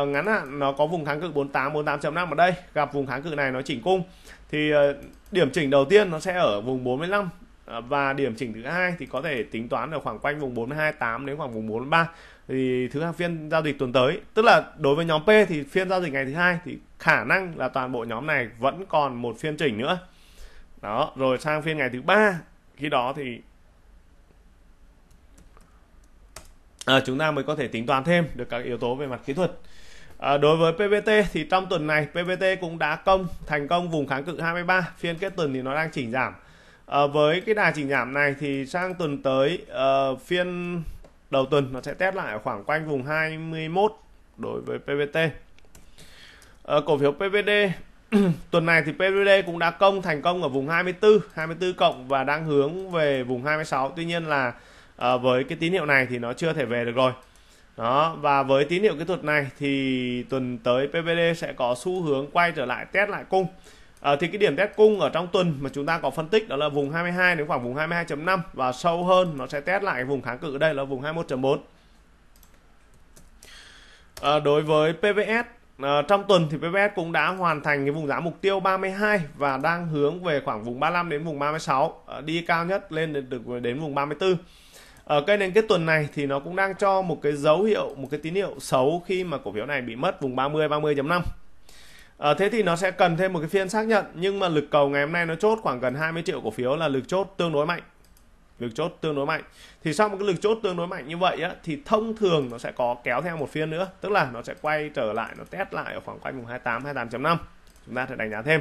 A: ngắn hạn nó có vùng kháng cự 48 48.5 ở đây gặp vùng kháng cự này nó chỉnh cung thì điểm chỉnh đầu tiên nó sẽ ở vùng 45 và điểm chỉnh thứ hai thì có thể tính toán ở khoảng quanh vùng 428 đến khoảng vùng 43 thì thứ hai phiên giao dịch tuần tới tức là đối với nhóm P thì phiên giao dịch ngày thứ hai thì khả năng là toàn bộ nhóm này vẫn còn một phiên chỉnh nữa đó rồi sang phiên ngày thứ ba khi đó thì à, chúng ta mới có thể tính toán thêm được các yếu tố về mặt kỹ thuật à, đối với PVT thì trong tuần này PVT cũng đã công thành công vùng kháng cự 23 phiên kết tuần thì nó đang chỉnh giảm à, với cái đà chỉnh giảm này thì sang tuần tới uh, phiên đầu tuần nó sẽ test lại khoảng quanh vùng 21 đối với PVT Ờ, cổ phiếu PVD tuần này thì PVD cũng đã công thành công ở vùng 24 24 cộng và đang hướng về vùng 26 tuy nhiên là à, với cái tín hiệu này thì nó chưa thể về được rồi đó và với tín hiệu kỹ thuật này thì tuần tới PVD sẽ có xu hướng quay trở lại test lại cung à, thì cái điểm test cung ở trong tuần mà chúng ta có phân tích đó là vùng 22 đến khoảng vùng 22.5 và sâu hơn nó sẽ test lại vùng kháng cự ở đây là vùng 21.4 à, đối với PVS À, trong tuần thì PVS cũng đã hoàn thành cái vùng giá mục tiêu 32 và đang hướng về khoảng vùng 35 đến vùng 36 à, ờ, đi cao nhất lên được, được đến vùng 34 ở ờ, cây nền kết tuần này thì nó cũng đang cho một cái dấu hiệu một cái tín hiệu xấu khi mà cổ phiếu này bị mất vùng 30 30.5 à, thế thì nó sẽ cần thêm một cái phiên xác nhận nhưng mà lực cầu ngày hôm nay nó chốt khoảng gần 20 triệu cổ phiếu là lực chốt tương đối mạnh lực chốt tương đối mạnh thì sau một cái lực chốt tương đối mạnh như vậy á, thì thông thường nó sẽ có kéo theo một phiên nữa tức là nó sẽ quay trở lại nó test lại ở khoảng quanh vùng 28 28.5 chúng ta sẽ đánh giá thêm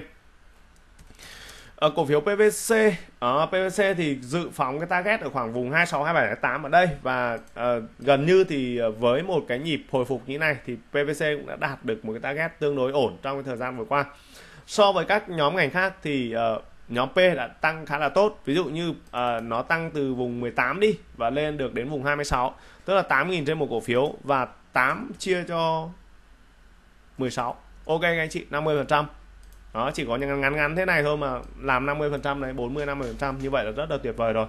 A: ở cổ phiếu PVC ở PVC thì dự phóng cái target ở khoảng vùng 26 27 28 ở đây và uh, gần như thì ờ, với một cái nhịp hồi phục như này thì PVC cũng đã đạt được một cái target tương đối ổn trong cái thời gian vừa qua so với các nhóm ngành khác thì uh, nhóm P đã tăng khá là tốt ví dụ như uh, nó tăng từ vùng 18 đi và lên được đến vùng 26 tức là 8.000 trên một cổ phiếu và 8 chia cho 16 ok các anh chị 50 phần trăm đó chỉ có những ngắn ngắn thế này thôi mà làm 50 phần trăm này 40 50 phần trăm như vậy là rất là tuyệt vời rồi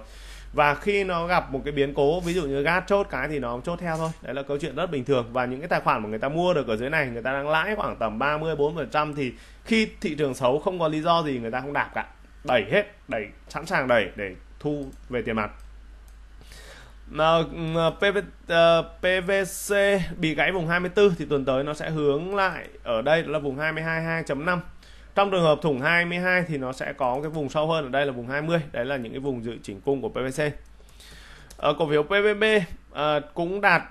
A: và khi nó gặp một cái biến cố ví dụ như gas chốt cái thì nó chốt theo thôi đấy là câu chuyện rất bình thường và những cái tài khoản mà người ta mua được ở dưới này người ta đang lãi khoảng tầm 30 4 phần trăm thì khi thị trường xấu không có lý do gì người ta không đạp cả đẩy hết đẩy sẵn sàng đẩy để thu về tiền mặt PVC ờ, bị gãy vùng 24 thì tuần tới nó sẽ hướng lại ở đây là vùng 22.2.5 trong trường hợp thủng 22 thì nó sẽ có cái vùng sâu hơn ở đây là vùng 20 đấy là những cái vùng dự chỉnh cung của PVC ở ờ, cổ phiếu PVB ờ, cũng đạt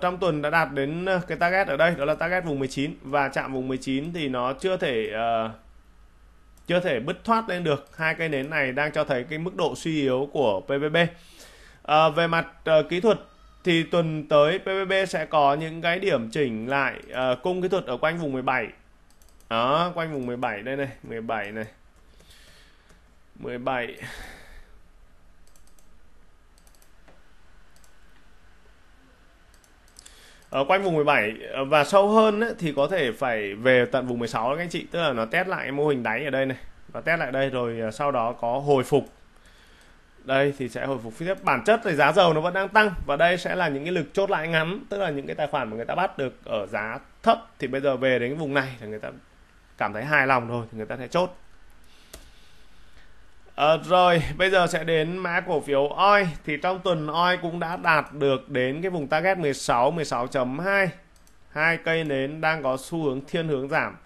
A: trong tuần đã đạt đến cái target ở đây đó là target vùng 19 và chạm vùng 19 thì nó chưa thể uh, chưa thể bứt thoát lên được hai cây nến này đang cho thấy cái mức độ suy yếu của PVB à, về mặt à, kỹ thuật thì tuần tới PVB sẽ có những cái điểm chỉnh lại à, cung kỹ thuật ở quanh vùng 17 đó quanh vùng 17 đây này 17 này 17 ở ờ, quanh vùng 17 ờ, và sâu hơn ấy, thì có thể phải về tận vùng 16 các anh chị tức là nó test lại mô hình đáy ở đây này và test lại đây rồi ờ, sau đó có hồi phục đây thì sẽ hồi phục tiếp bản chất thì giá dầu nó vẫn đang tăng và đây sẽ là những cái lực chốt lại ngắn tức là những cái tài khoản mà người ta bắt được ở giá thấp thì bây giờ về đến cái vùng này thì người ta cảm thấy hài lòng rồi thì người ta sẽ chốt À, rồi bây giờ sẽ đến mã cổ phiếu OI thì trong tuần OI cũng đã đạt được đến cái vùng target 16 16.2 hai cây nến đang có xu hướng thiên hướng giảm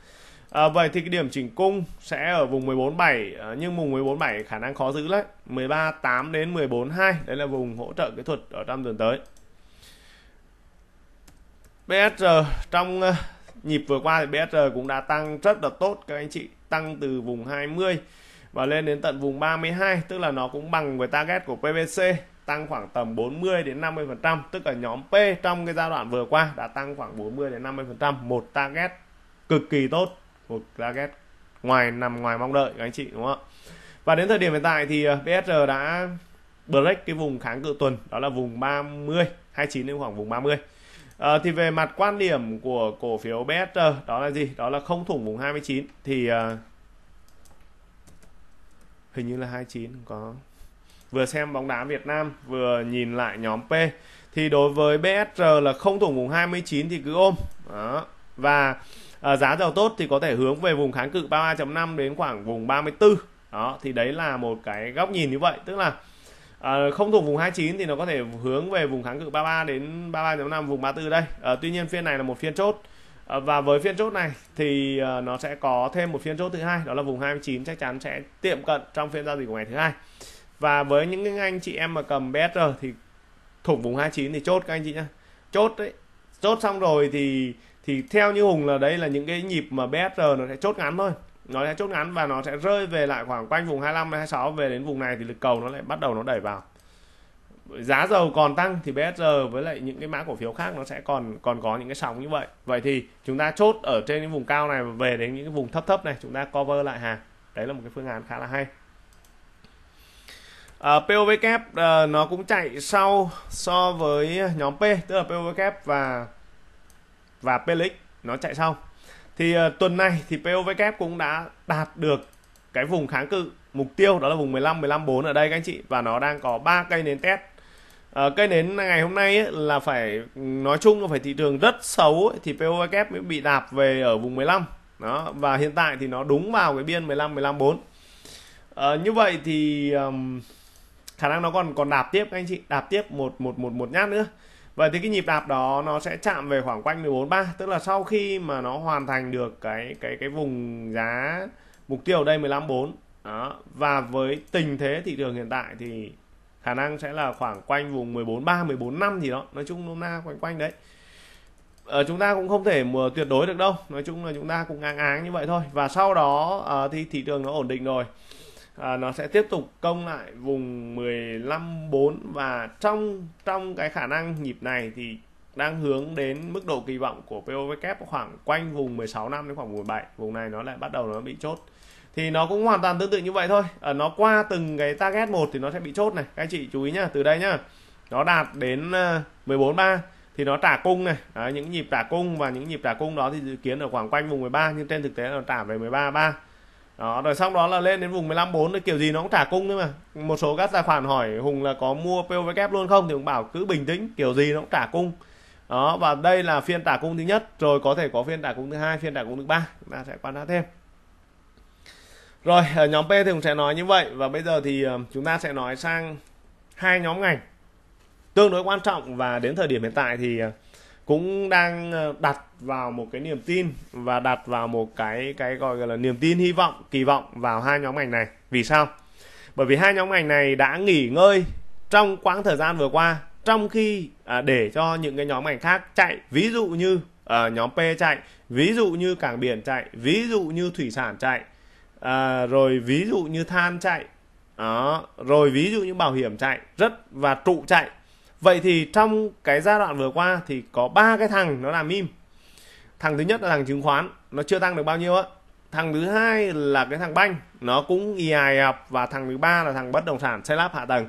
A: à, vậy thì cái điểm chỉnh cung sẽ ở vùng 14.7 ờ, nhưng vùng 14.7 khả năng khó giữ đấy 13.8 đến 14.2 đấy là vùng hỗ trợ kỹ thuật ở trong tuần tới BSR trong nhịp vừa qua thì BSR cũng đã tăng rất là tốt các anh chị tăng từ vùng 20 và lên đến tận vùng 32 tức là nó cũng bằng với target của PVC tăng khoảng tầm 40 đến 50% tức là nhóm P trong cái giai đoạn vừa qua đã tăng khoảng 40 đến 50% một target cực kỳ tốt một target ngoài nằm ngoài mong đợi các anh chị đúng không ạ và đến thời điểm hiện tại thì BSR ờ, đã break cái vùng kháng cự tuần đó là vùng 30 29 đến khoảng vùng 30 à, ờ, thì về mặt quan điểm của cổ phiếu BSR đó là gì đó là không thủng vùng 29 thì uh, hình như là 29 có vừa xem bóng đá Việt Nam vừa nhìn lại nhóm P thì đối với BSR là không thủng vùng 29 thì cứ ôm đó và à, giá dầu tốt thì có thể hướng về vùng kháng cự 33.5 đến khoảng vùng 34 đó thì đấy là một cái góc nhìn như vậy tức là à, không thuộc vùng 29 thì nó có thể hướng về vùng kháng cự 33 đến 33.5 vùng 34 đây à, tuy nhiên phiên này là một phiên chốt Ờ, và với phiên chốt này thì ờ, nó sẽ có thêm một phiên chốt thứ hai đó là vùng 29 chắc chắn sẽ tiệm cận trong phiên giao dịch của ngày thứ hai và với những anh chị em mà cầm BSR thì thủng vùng 29 thì chốt các anh chị nhá chốt đấy chốt xong rồi thì thì theo như hùng là đây là những cái nhịp mà BSR nó sẽ chốt ngắn thôi nó sẽ chốt ngắn và nó sẽ rơi về lại khoảng quanh vùng 25 26 về đến vùng này thì lực cầu nó lại bắt đầu nó đẩy vào giá dầu còn tăng thì BSR với lại những cái mã cổ phiếu khác nó sẽ còn còn có những cái sóng như vậy vậy thì chúng ta chốt ở trên những vùng cao này và về đến những cái vùng thấp thấp này chúng ta cover lại hàng đấy là một cái phương án khá là hay Uh, à, POV kép e uh, à, nó cũng chạy sau so với nhóm P tức là POV kép e và và PLX nó chạy sau thì uh, tuần này thì POV kép e cũng đã đạt được cái vùng kháng cự mục tiêu đó là vùng 15 154 ở đây các anh chị và nó đang có ba cây nến test À, ờ, cây nến ngày hôm nay ấy, là phải nói chung là phải thị trường rất xấu ấy, thì POKF mới bị đạp về ở vùng 15 đó và hiện tại thì nó đúng vào cái biên 15 15 4 à, như vậy thì um, khả năng nó còn còn đạp tiếp các anh chị đạp tiếp một một một một nhát nữa vậy thì cái nhịp đạp đó nó sẽ chạm về khoảng quanh 143 tức là sau khi mà nó hoàn thành được cái cái cái vùng giá mục tiêu ở đây 154 đó và với tình thế thị trường hiện tại thì khả năng sẽ là khoảng quanh vùng 14 3 14 năm gì đó nói chung nôm na quanh quanh đấy ờ, chúng ta cũng không thể mà tuyệt đối được đâu nói chung là chúng ta cũng ngang áng như vậy thôi và sau đó à, thì thị trường nó ổn định rồi à, nó sẽ tiếp tục công lại vùng 15 4 và trong trong cái khả năng nhịp này thì đang hướng đến mức độ kỳ vọng của PovK khoảng quanh vùng 16 năm đến khoảng 17 vùng này nó lại bắt đầu nó bị chốt thì nó cũng hoàn toàn tương tự như vậy thôi ở ờ, nó qua từng cái target một thì nó sẽ bị chốt này các anh chị chú ý nhá từ đây nhá nó đạt đến 143 ờ, thì nó trả cung này đấy, những nhịp trả cung và những nhịp trả cung đó thì dự kiến ở khoảng quanh vùng 13 nhưng trên thực tế nó trả về 13 3 đó rồi sau đó là lên đến vùng 15 4 thì kiểu gì nó cũng trả cung thôi mà một số các tài khoản hỏi Hùng là có mua POVK luôn không thì Hùng bảo cứ bình tĩnh kiểu gì nó cũng trả cung đó và đây là phiên trả cung thứ nhất rồi có thể có phiên trả cung thứ hai phiên trả cung thứ ba chúng ta sẽ quan sát thêm rồi ở ờ, nhóm P thì cũng sẽ nói như vậy và bây giờ thì ờ, chúng ta sẽ nói sang hai nhóm ngành tương đối quan trọng và đến thời điểm hiện tại thì ờ, cũng đang đặt vào một cái niềm tin và đặt vào một cái cái gọi là niềm tin hy vọng kỳ vọng vào hai nhóm ngành này vì sao bởi vì hai nhóm ngành này đã nghỉ ngơi trong quãng thời gian vừa qua trong khi à, để cho những cái nhóm ngành khác chạy ví dụ như à, nhóm P chạy ví dụ như cảng biển chạy ví dụ như thủy sản chạy à, rồi ví dụ như than chạy đó rồi ví dụ như bảo hiểm chạy rất và trụ chạy vậy thì trong cái giai đoạn vừa qua thì có ba cái thằng nó làm im thằng thứ nhất là thằng chứng khoán nó chưa tăng được bao nhiêu á thằng thứ hai là cái thằng banh nó cũng y hài học và thằng thứ ba là thằng bất động sản xây lắp hạ tầng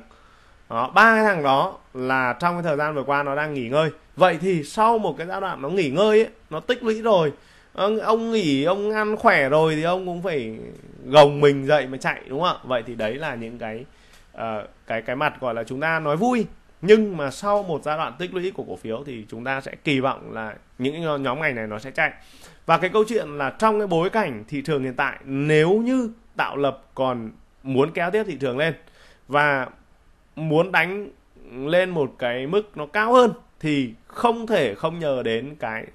A: đó, ba cái thằng đó là trong cái thời gian vừa qua nó đang nghỉ ngơi vậy thì sau một cái giai đoạn nó nghỉ ngơi ấy, nó tích lũy rồi ông, nghỉ ông ăn khỏe rồi thì ông cũng phải gồng mình dậy mà chạy đúng không ạ vậy thì đấy là những cái uh, cái cái mặt gọi là chúng ta nói vui nhưng mà sau một giai đoạn tích lũy của cổ phiếu thì chúng ta sẽ kỳ vọng là những nhóm ngành này nó sẽ chạy và cái câu chuyện là trong cái bối cảnh thị trường hiện tại nếu như tạo lập còn muốn kéo tiếp thị trường lên và muốn đánh lên một cái mức nó cao hơn thì không thể không nhờ đến cái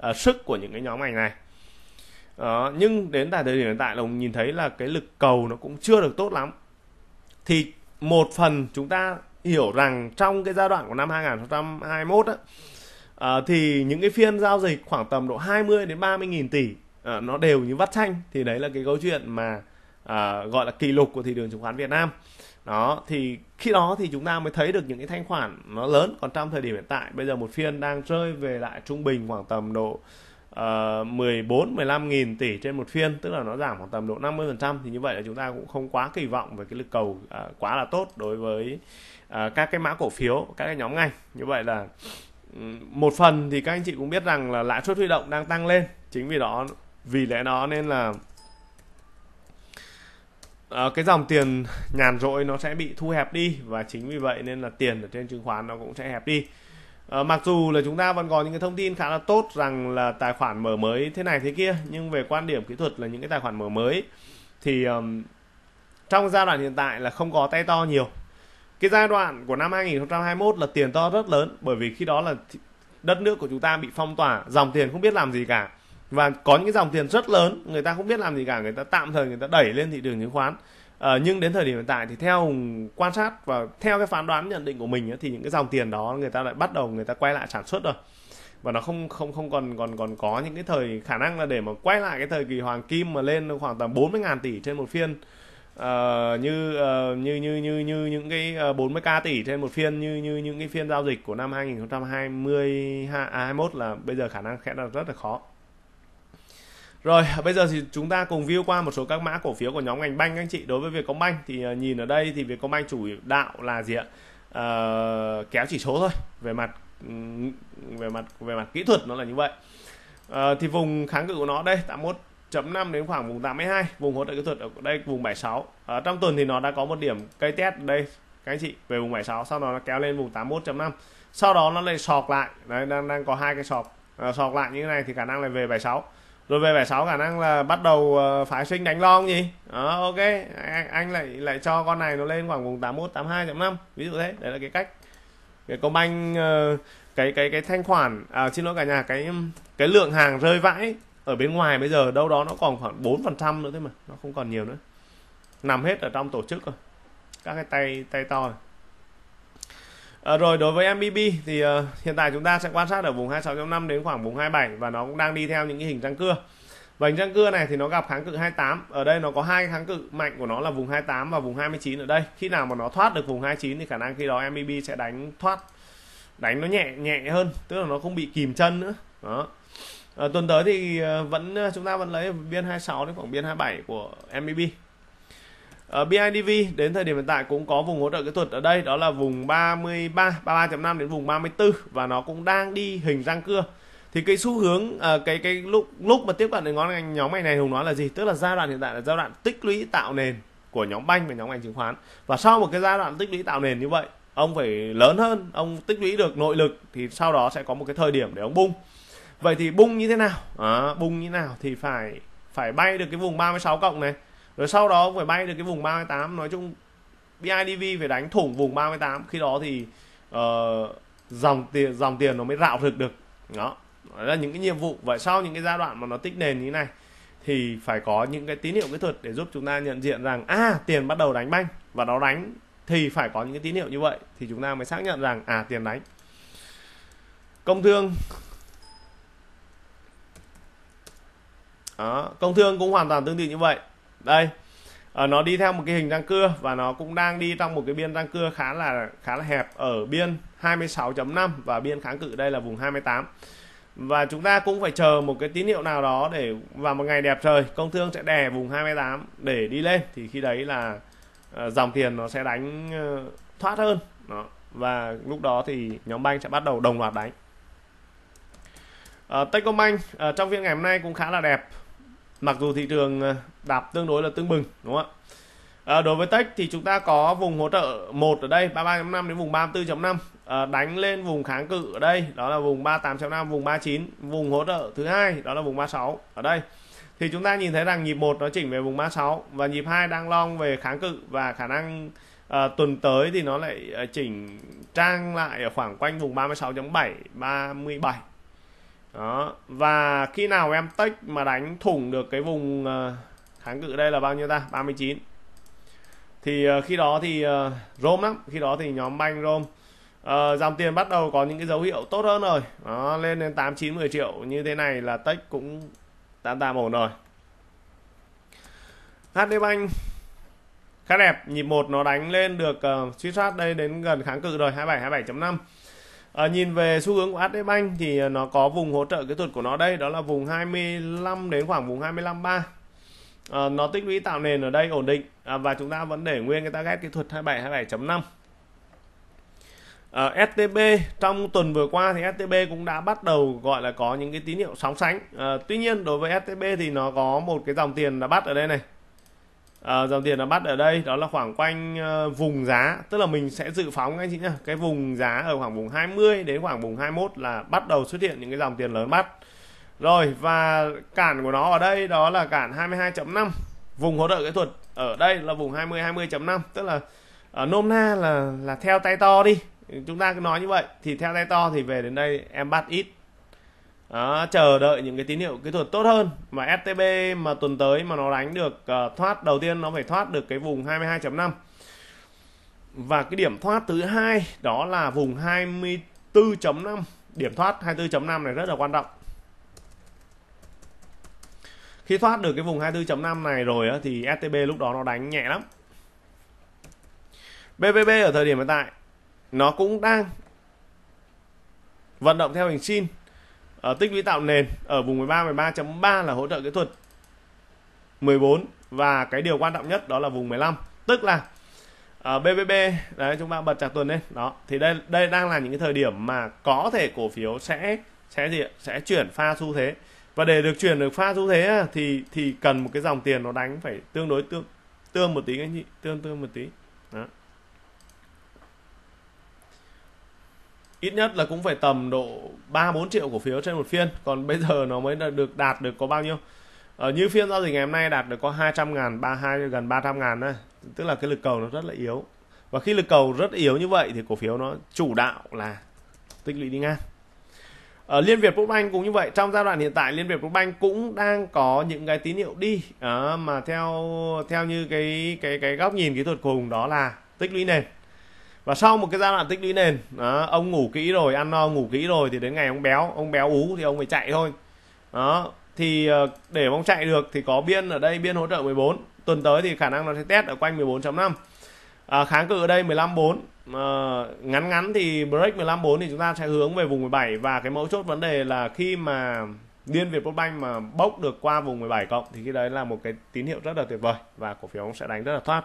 A: À, sức của những cái nhóm ngành này uh, nhưng đến tại thời điểm hiện tại là nhìn thấy là cái lực cầu nó cũng chưa được tốt lắm thì một phần chúng ta hiểu rằng trong cái giai đoạn của năm 2021 á, uh, thì những cái phiên giao dịch khoảng tầm độ 20 đến 30 nghìn tỷ uh, nó đều như vắt xanh thì đấy là cái câu chuyện mà uh, gọi là kỷ lục của thị trường chứng khoán Việt Nam đó thì khi đó thì chúng ta mới thấy được những cái thanh khoản nó lớn còn trong thời điểm hiện tại bây giờ một phiên đang rơi về lại trung bình khoảng tầm độ uh, 14 15 nghìn tỷ trên một phiên tức là nó giảm khoảng tầm độ 50 phần trăm thì như vậy là chúng ta cũng không quá kỳ vọng về cái lực cầu uh, quá là tốt đối với uh, các cái mã cổ phiếu các cái nhóm ngành như vậy là một phần thì các anh chị cũng biết rằng là lãi suất huy động đang tăng lên chính vì đó vì lẽ đó nên là Ờ, cái dòng tiền nhàn rỗi nó sẽ bị thu hẹp đi và chính vì vậy nên là tiền ở trên chứng khoán nó cũng sẽ hẹp đi à, mặc dù là chúng ta vẫn có những cái thông tin khá là tốt rằng là tài khoản mở mới thế này thế kia nhưng về quan điểm kỹ thuật là những cái tài khoản mở mới thì um, trong giai đoạn hiện tại là không có tay to nhiều cái giai đoạn của năm 2021 là tiền to rất lớn bởi vì khi đó là đất nước của chúng ta bị phong tỏa dòng tiền không biết làm gì cả và có những cái dòng tiền rất lớn người ta không biết làm gì cả người ta tạm thời người ta đẩy lên thị trường chứng khoán à, nhưng đến thời điểm hiện tại thì theo quan sát và theo cái phán đoán nhận định của mình ấy, thì những cái dòng tiền đó người ta lại bắt đầu người ta quay lại sản xuất rồi và nó không không không còn còn còn có những cái thời khả năng là để mà quay lại cái thời kỳ hoàng kim mà lên khoảng tầm 40 ngàn tỷ trên một phiên uh, như, uh, như như như như những cái 40k tỷ trên một phiên như như những cái phiên giao dịch của năm 2020 à, 21 là bây giờ khả năng sẽ là rất là khó. Rồi, bây giờ thì chúng ta cùng view qua một số các mã cổ phiếu của nhóm ngành banh các anh chị. Đối với Vietcombank thì ờ, nhìn ở đây thì Vietcombank chủ đạo là gì ạ? À, kéo chỉ số thôi. Về mặt ừ, về mặt về mặt kỹ thuật nó là như vậy. À, thì vùng kháng cự của nó đây 81.5 đến khoảng vùng 82, vùng hỗ trợ kỹ thuật ở đây vùng 76. À, trong tuần thì nó đã có một điểm cây test đây các anh chị về vùng 76 sau đó nó kéo lên vùng 81.5 sau đó nó lại sọc lại đấy đang đang có hai cái sọc à, sọt lại như thế này thì khả năng là về 76 rồi về vẻ sáu khả năng là bắt đầu ờ, phái sinh đánh long gì đó ok anh, lại lại cho con này nó lên khoảng vùng 81 82 năm ví dụ thế đấy là cái cách cái công banh ờ, cái cái cái thanh khoản à, xin lỗi cả nhà cái cái lượng hàng rơi vãi ở bên ngoài bây giờ đâu đó nó còn khoảng 4 phần trăm nữa thế mà nó không còn nhiều nữa nằm hết ở trong tổ chức rồi các cái tay tay to này À, rồi đối với MBB thì uh, hiện tại chúng ta sẽ quan sát ở vùng 26.5 đến khoảng vùng 27 và nó cũng đang đi theo những cái hình răng cưa. Và hình răng cưa này thì nó gặp kháng cự 28. Ở đây nó có hai kháng cự mạnh của nó là vùng 28 và vùng 29 ở đây. Khi nào mà nó thoát được vùng 29 thì khả năng khi đó MBB sẽ đánh thoát đánh nó nhẹ nhẹ hơn, tức là nó không bị kìm chân nữa. Đó. À, tuần tới thì vẫn chúng ta vẫn lấy biên 26 đến khoảng biên 27 của MBB. Ở ờ, BIDV đến thời điểm hiện tại cũng có vùng hỗ trợ kỹ thuật ở đây đó là vùng 33, 33.5 đến vùng 34 và nó cũng đang đi hình răng cưa. Thì cái xu hướng ờ, cái cái lúc lúc mà tiếp cận đến ngón nhóm ngành này Hùng nói là gì? Tức là giai đoạn hiện tại là giai đoạn tích lũy tạo nền của nhóm banh và nhóm ngành chứng khoán. Và sau một cái giai đoạn tích lũy tạo nền như vậy, ông phải lớn hơn, ông tích lũy được nội lực thì sau đó sẽ có một cái thời điểm để ông bung. Vậy thì bung như thế nào? À, bung như thế nào thì phải phải bay được cái vùng 36 cộng này rồi sau đó phải bay được cái vùng 38 nói chung BIDV phải đánh thủng vùng 38 khi đó thì uh, dòng tiền dòng tiền nó mới rạo rực được đó đó là những cái nhiệm vụ vậy sau những cái giai đoạn mà nó tích nền như thế này thì phải có những cái tín hiệu kỹ thuật để giúp chúng ta nhận diện rằng à tiền bắt đầu đánh banh và nó đánh thì phải có những cái tín hiệu như vậy thì chúng ta mới xác nhận rằng à tiền đánh công thương đó, công thương cũng hoàn toàn tương tự như vậy đây à, nó đi theo một cái hình răng cưa và nó cũng đang đi trong một cái biên răng cưa khá là khá là hẹp ở biên 26.5 và biên kháng cự đây là vùng 28 và chúng ta cũng phải chờ một cái tín hiệu nào đó để vào một ngày đẹp trời công thương sẽ đè vùng 28 để đi lên thì khi đấy là ờ, dòng tiền nó sẽ đánh ờ, thoát hơn đó. và lúc đó thì nhóm banh sẽ bắt đầu đồng loạt đánh Uh, Techcombank uh, trong phiên ngày hôm nay cũng khá là đẹp mặc dù thị trường ờ, đạp tương đối là tương bừng đúng không ạ à, đối với tech thì chúng ta có vùng hỗ trợ một ở đây 33.5 đến vùng 34.5 à, ờ, đánh lên vùng kháng cự ở đây đó là vùng 38.5 vùng 39 vùng hỗ trợ thứ hai đó là vùng 36 ở đây thì chúng ta nhìn thấy rằng nhịp 1 nó chỉnh về vùng 36 và nhịp 2 đang long về kháng cự và khả năng à, tuần tới thì nó lại chỉnh trang lại ở khoảng quanh vùng 36.7 37 đó và khi nào em tách mà đánh thủng được cái vùng ờ, kháng cự đây là bao nhiêu ta 39 thì ờ, khi đó thì ờ, rôm lắm khi đó thì nhóm banh rôm à, dòng tiền bắt đầu có những cái dấu hiệu tốt hơn rồi đó lên đến 8 9 10 triệu như thế này là tách cũng tạm tạm ổn rồi HD Bank khá đẹp nhịp một nó đánh lên được uh, suy soát đây đến gần kháng cự rồi 27 27.5 À, nhìn về xu hướng của HDBank thì nó có vùng hỗ trợ kỹ thuật của nó đây đó là vùng 25 đến khoảng vùng 253 à, ờ, nó tích lũy tạo nền ở đây ổn định à, và chúng ta vẫn để nguyên cái target kỹ thuật 27 27.5 À, STB trong tuần vừa qua thì STB cũng đã bắt đầu gọi là có những cái tín hiệu sóng sánh. À, tuy nhiên đối với STB thì nó có một cái dòng tiền đã bắt ở đây này à, dòng tiền nó bắt ở đây đó là khoảng quanh ờ, vùng giá tức là mình sẽ dự phóng anh chị nhá cái vùng giá ở khoảng vùng 20 đến khoảng vùng 21 là bắt đầu xuất hiện những cái dòng tiền lớn bắt rồi và cản của nó ở đây đó là cản 22.5 vùng hỗ trợ kỹ thuật ở đây là vùng 20 20.5 tức là ở ờ, nôm na là là theo tay to đi chúng ta cứ nói như vậy thì theo tay to thì về đến đây em bắt ít đó, chờ đợi những cái tín hiệu kỹ thuật tốt hơn mà STB mà tuần tới mà nó đánh được uh, thoát đầu tiên nó phải thoát được cái vùng 22.5 và cái điểm thoát thứ hai đó là vùng 24.5 điểm thoát 24.5 này rất là quan trọng khi thoát được cái vùng 24.5 này rồi thì STB lúc đó nó đánh nhẹ lắm BBB ở thời điểm hiện tại nó cũng đang vận động theo hình sin uh, tích lũy tạo nền ở vùng 13 13.3 là hỗ trợ kỹ thuật 14 và cái điều quan trọng nhất đó là vùng 15 tức là ở ờ, uh, BBB đấy chúng ta bật chặt tuần lên đó thì đây đây đang là những cái thời điểm mà có thể cổ phiếu sẽ sẽ gì sẽ chuyển pha xu thế và để được chuyển được pha xu thế thì thì cần một cái dòng tiền nó đánh phải tương đối tương tương một tí các anh chị tương tương một tí đó ít nhất là cũng phải tầm độ 3 4 triệu cổ phiếu trên một phiên còn bây giờ nó mới được đạt được có bao nhiêu ờ, như phiên giao dịch ngày hôm nay đạt được có 200 ngàn 32 gần 300 ngàn đấy tức là cái lực cầu nó rất là yếu và khi lực cầu rất yếu như vậy thì cổ phiếu nó chủ đạo là tích lũy đi ngang ở ờ, Liên Việt Bank cũng như vậy trong giai đoạn hiện tại Liên Việt Bank cũng đang có những cái tín hiệu đi à, mà theo theo như cái cái cái góc nhìn kỹ thuật cùng đó là tích lũy nền và sau một cái giai đoạn tích lũy nền đó, ông ngủ kỹ rồi ăn no ngủ kỹ rồi thì đến ngày ông béo ông béo ú thì ông phải chạy thôi đó thì ờ, để ông chạy được thì có biên ở đây biên hỗ trợ 14 tuần tới thì khả năng nó sẽ test ở quanh 14.5 à, kháng cự ở đây 15.4 à, ờ, ngắn ngắn thì break 15.4 thì chúng ta sẽ hướng về vùng 17 và cái mấu chốt vấn đề là khi mà Liên Việt Postbank mà bốc được qua vùng 17 cộng thì cái đấy là một cái tín hiệu rất là tuyệt vời và cổ phiếu ông sẽ đánh rất là thoát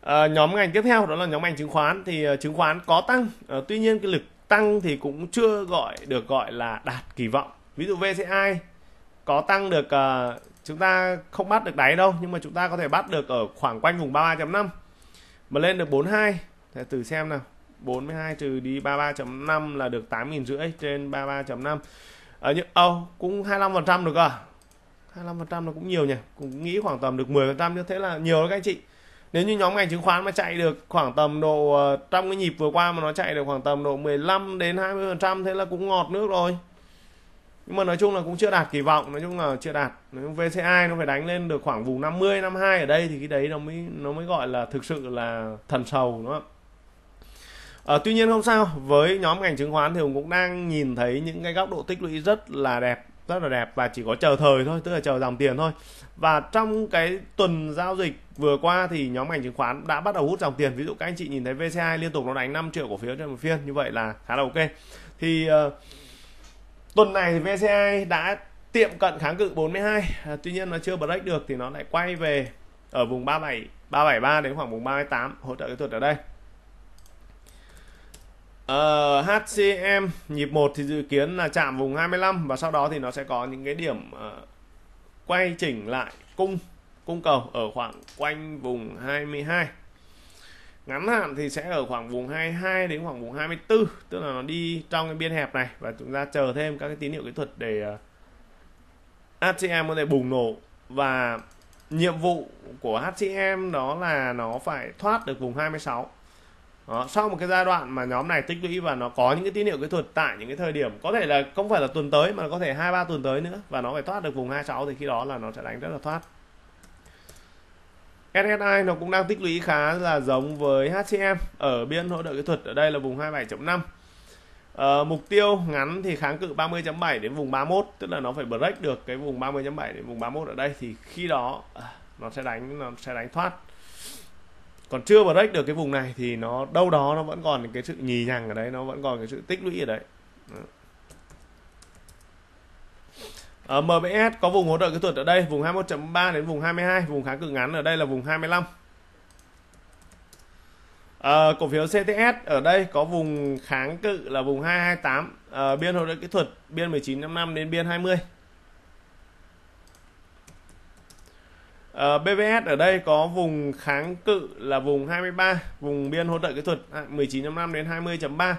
A: Ờ, nhóm ngành tiếp theo đó là nhóm ngành chứng khoán thì ờ, chứng khoán có tăng ờ, tuy nhiên cái lực tăng thì cũng chưa gọi được gọi là đạt kỳ vọng ví dụ VCI có tăng được chúng ta không bắt được đáy đâu nhưng mà chúng ta có thể bắt được ở khoảng quanh vùng 33.5 mà lên được 42 thì từ xem nào 42 trừ đi 33.5 là được 8.000 rưỡi trên 33.5 ở những ô cũng 25% được à 25% nó cũng nhiều nhỉ cũng nghĩ khoảng tầm được 10% như thế là nhiều các anh chị nếu như nhóm ngành chứng khoán mà chạy được khoảng tầm độ ờ, trong cái nhịp vừa qua mà nó chạy được khoảng tầm độ 15 đến 20 phần trăm thế là cũng ngọt nước rồi nhưng mà nói chung là cũng chưa đạt kỳ vọng nói chung là chưa đạt VCI nó phải đánh lên được khoảng vùng 50 52 ở đây thì cái đấy nó mới nó mới gọi là thực sự là thần sầu đúng không à, tuy nhiên không sao với nhóm ngành chứng khoán thì cũng đang nhìn thấy những cái góc độ tích lũy rất là đẹp rất là đẹp và chỉ có chờ thời thôi tức là chờ dòng tiền thôi và trong cái tuần giao dịch vừa qua thì nhóm ngành chứng khoán đã bắt đầu hút dòng tiền ví dụ các anh chị nhìn thấy VCI liên tục nó đánh 5 triệu cổ phiếu trên một phiên như vậy là khá là ok thì uh, tuần này thì VCI đã tiệm cận kháng cự 42 à, tuy nhiên nó chưa break được thì nó lại quay về ở vùng 37 373 đến khoảng vùng 38 hỗ trợ kỹ thuật ở đây Uh, ờ, HCM nhịp 1 thì dự kiến là chạm vùng 25 và sau đó thì nó sẽ có những cái điểm uh, quay chỉnh lại cung cung cầu ở khoảng quanh vùng 22 ngắn hạn thì sẽ ở khoảng vùng 22 đến khoảng vùng 24 tức là nó đi trong cái biên hẹp này và chúng ta chờ thêm các cái tín hiệu kỹ thuật để uh, ờ, HCM có thể bùng nổ và nhiệm vụ của HCM đó là nó phải thoát được vùng 26 đó, sau một cái giai đoạn mà nhóm này tích lũy và nó có những cái tín hiệu kỹ thuật tại những cái thời điểm có thể là không phải là tuần tới mà có thể hai ba tuần tới nữa và nó phải thoát được vùng 26 thì khi đó là nó sẽ đánh rất là thoát SSI nó cũng đang tích lũy khá là giống với HCM ở biên hỗ trợ kỹ thuật ở đây là vùng 27.5 Uh, ờ, mục tiêu ngắn thì kháng cự 30.7 đến vùng 31 tức là nó phải break được cái vùng 30.7 đến vùng 31 ở đây thì khi đó à, nó sẽ đánh nó sẽ đánh thoát còn chưa break được cái vùng này thì nó đâu đó nó vẫn còn cái sự nhì nhằng ở đấy nó vẫn còn cái sự tích lũy ở đấy ở ờ, MBS có vùng hỗ trợ kỹ thuật ở đây vùng 21.3 đến vùng 22 vùng kháng cự ngắn ở đây là vùng 25 à, ờ, cổ phiếu CTS ở đây có vùng kháng cự là vùng 228 à, ờ, biên hỗ trợ kỹ thuật biên 19.5 đến biên 20 À, ờ, BVS ở đây có vùng kháng cự là vùng 23, vùng biên hỗ trợ kỹ thuật 19.5 à, đến 20.3. À,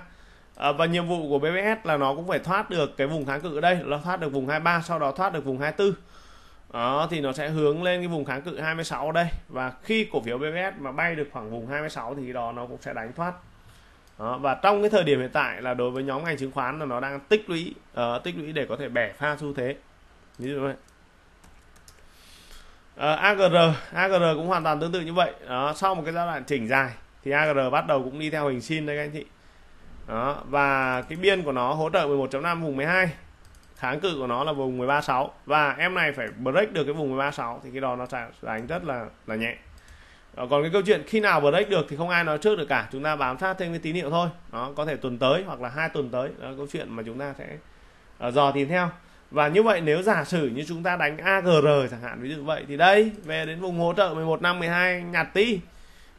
A: ờ, và nhiệm vụ của BVS là nó cũng phải thoát được cái vùng kháng cự ở đây, nó thoát được vùng 23, sau đó thoát được vùng 24. Đó, thì nó sẽ hướng lên cái vùng kháng cự 26 ở đây và khi cổ phiếu BVS mà bay được khoảng vùng 26 thì đó nó cũng sẽ đánh thoát. Đó, và trong cái thời điểm hiện tại là đối với nhóm ngành chứng khoán là nó đang tích lũy uh, tích lũy để có thể bẻ pha xu thế. Như vậy à, ờ, AGR AGR cũng hoàn toàn tương tự như vậy đó, sau một cái giai đoạn chỉnh dài thì AGR bắt đầu cũng đi theo hình sin đấy các anh chị đó, và cái biên của nó hỗ trợ 11.5 vùng 12 kháng cự của nó là vùng 136 và em này phải break được cái vùng 136 thì cái đó nó sẽ đánh rất là là nhẹ đó, ờ, còn cái câu chuyện khi nào break được thì không ai nói trước được cả chúng ta bám sát thêm cái tín hiệu thôi nó có thể tuần tới hoặc là hai tuần tới đó, câu chuyện mà chúng ta sẽ uh, dò tìm theo và như vậy nếu giả sử như chúng ta đánh AGR chẳng hạn ví dụ vậy thì đây về đến vùng hỗ trợ 11 năm 12 nhạt tí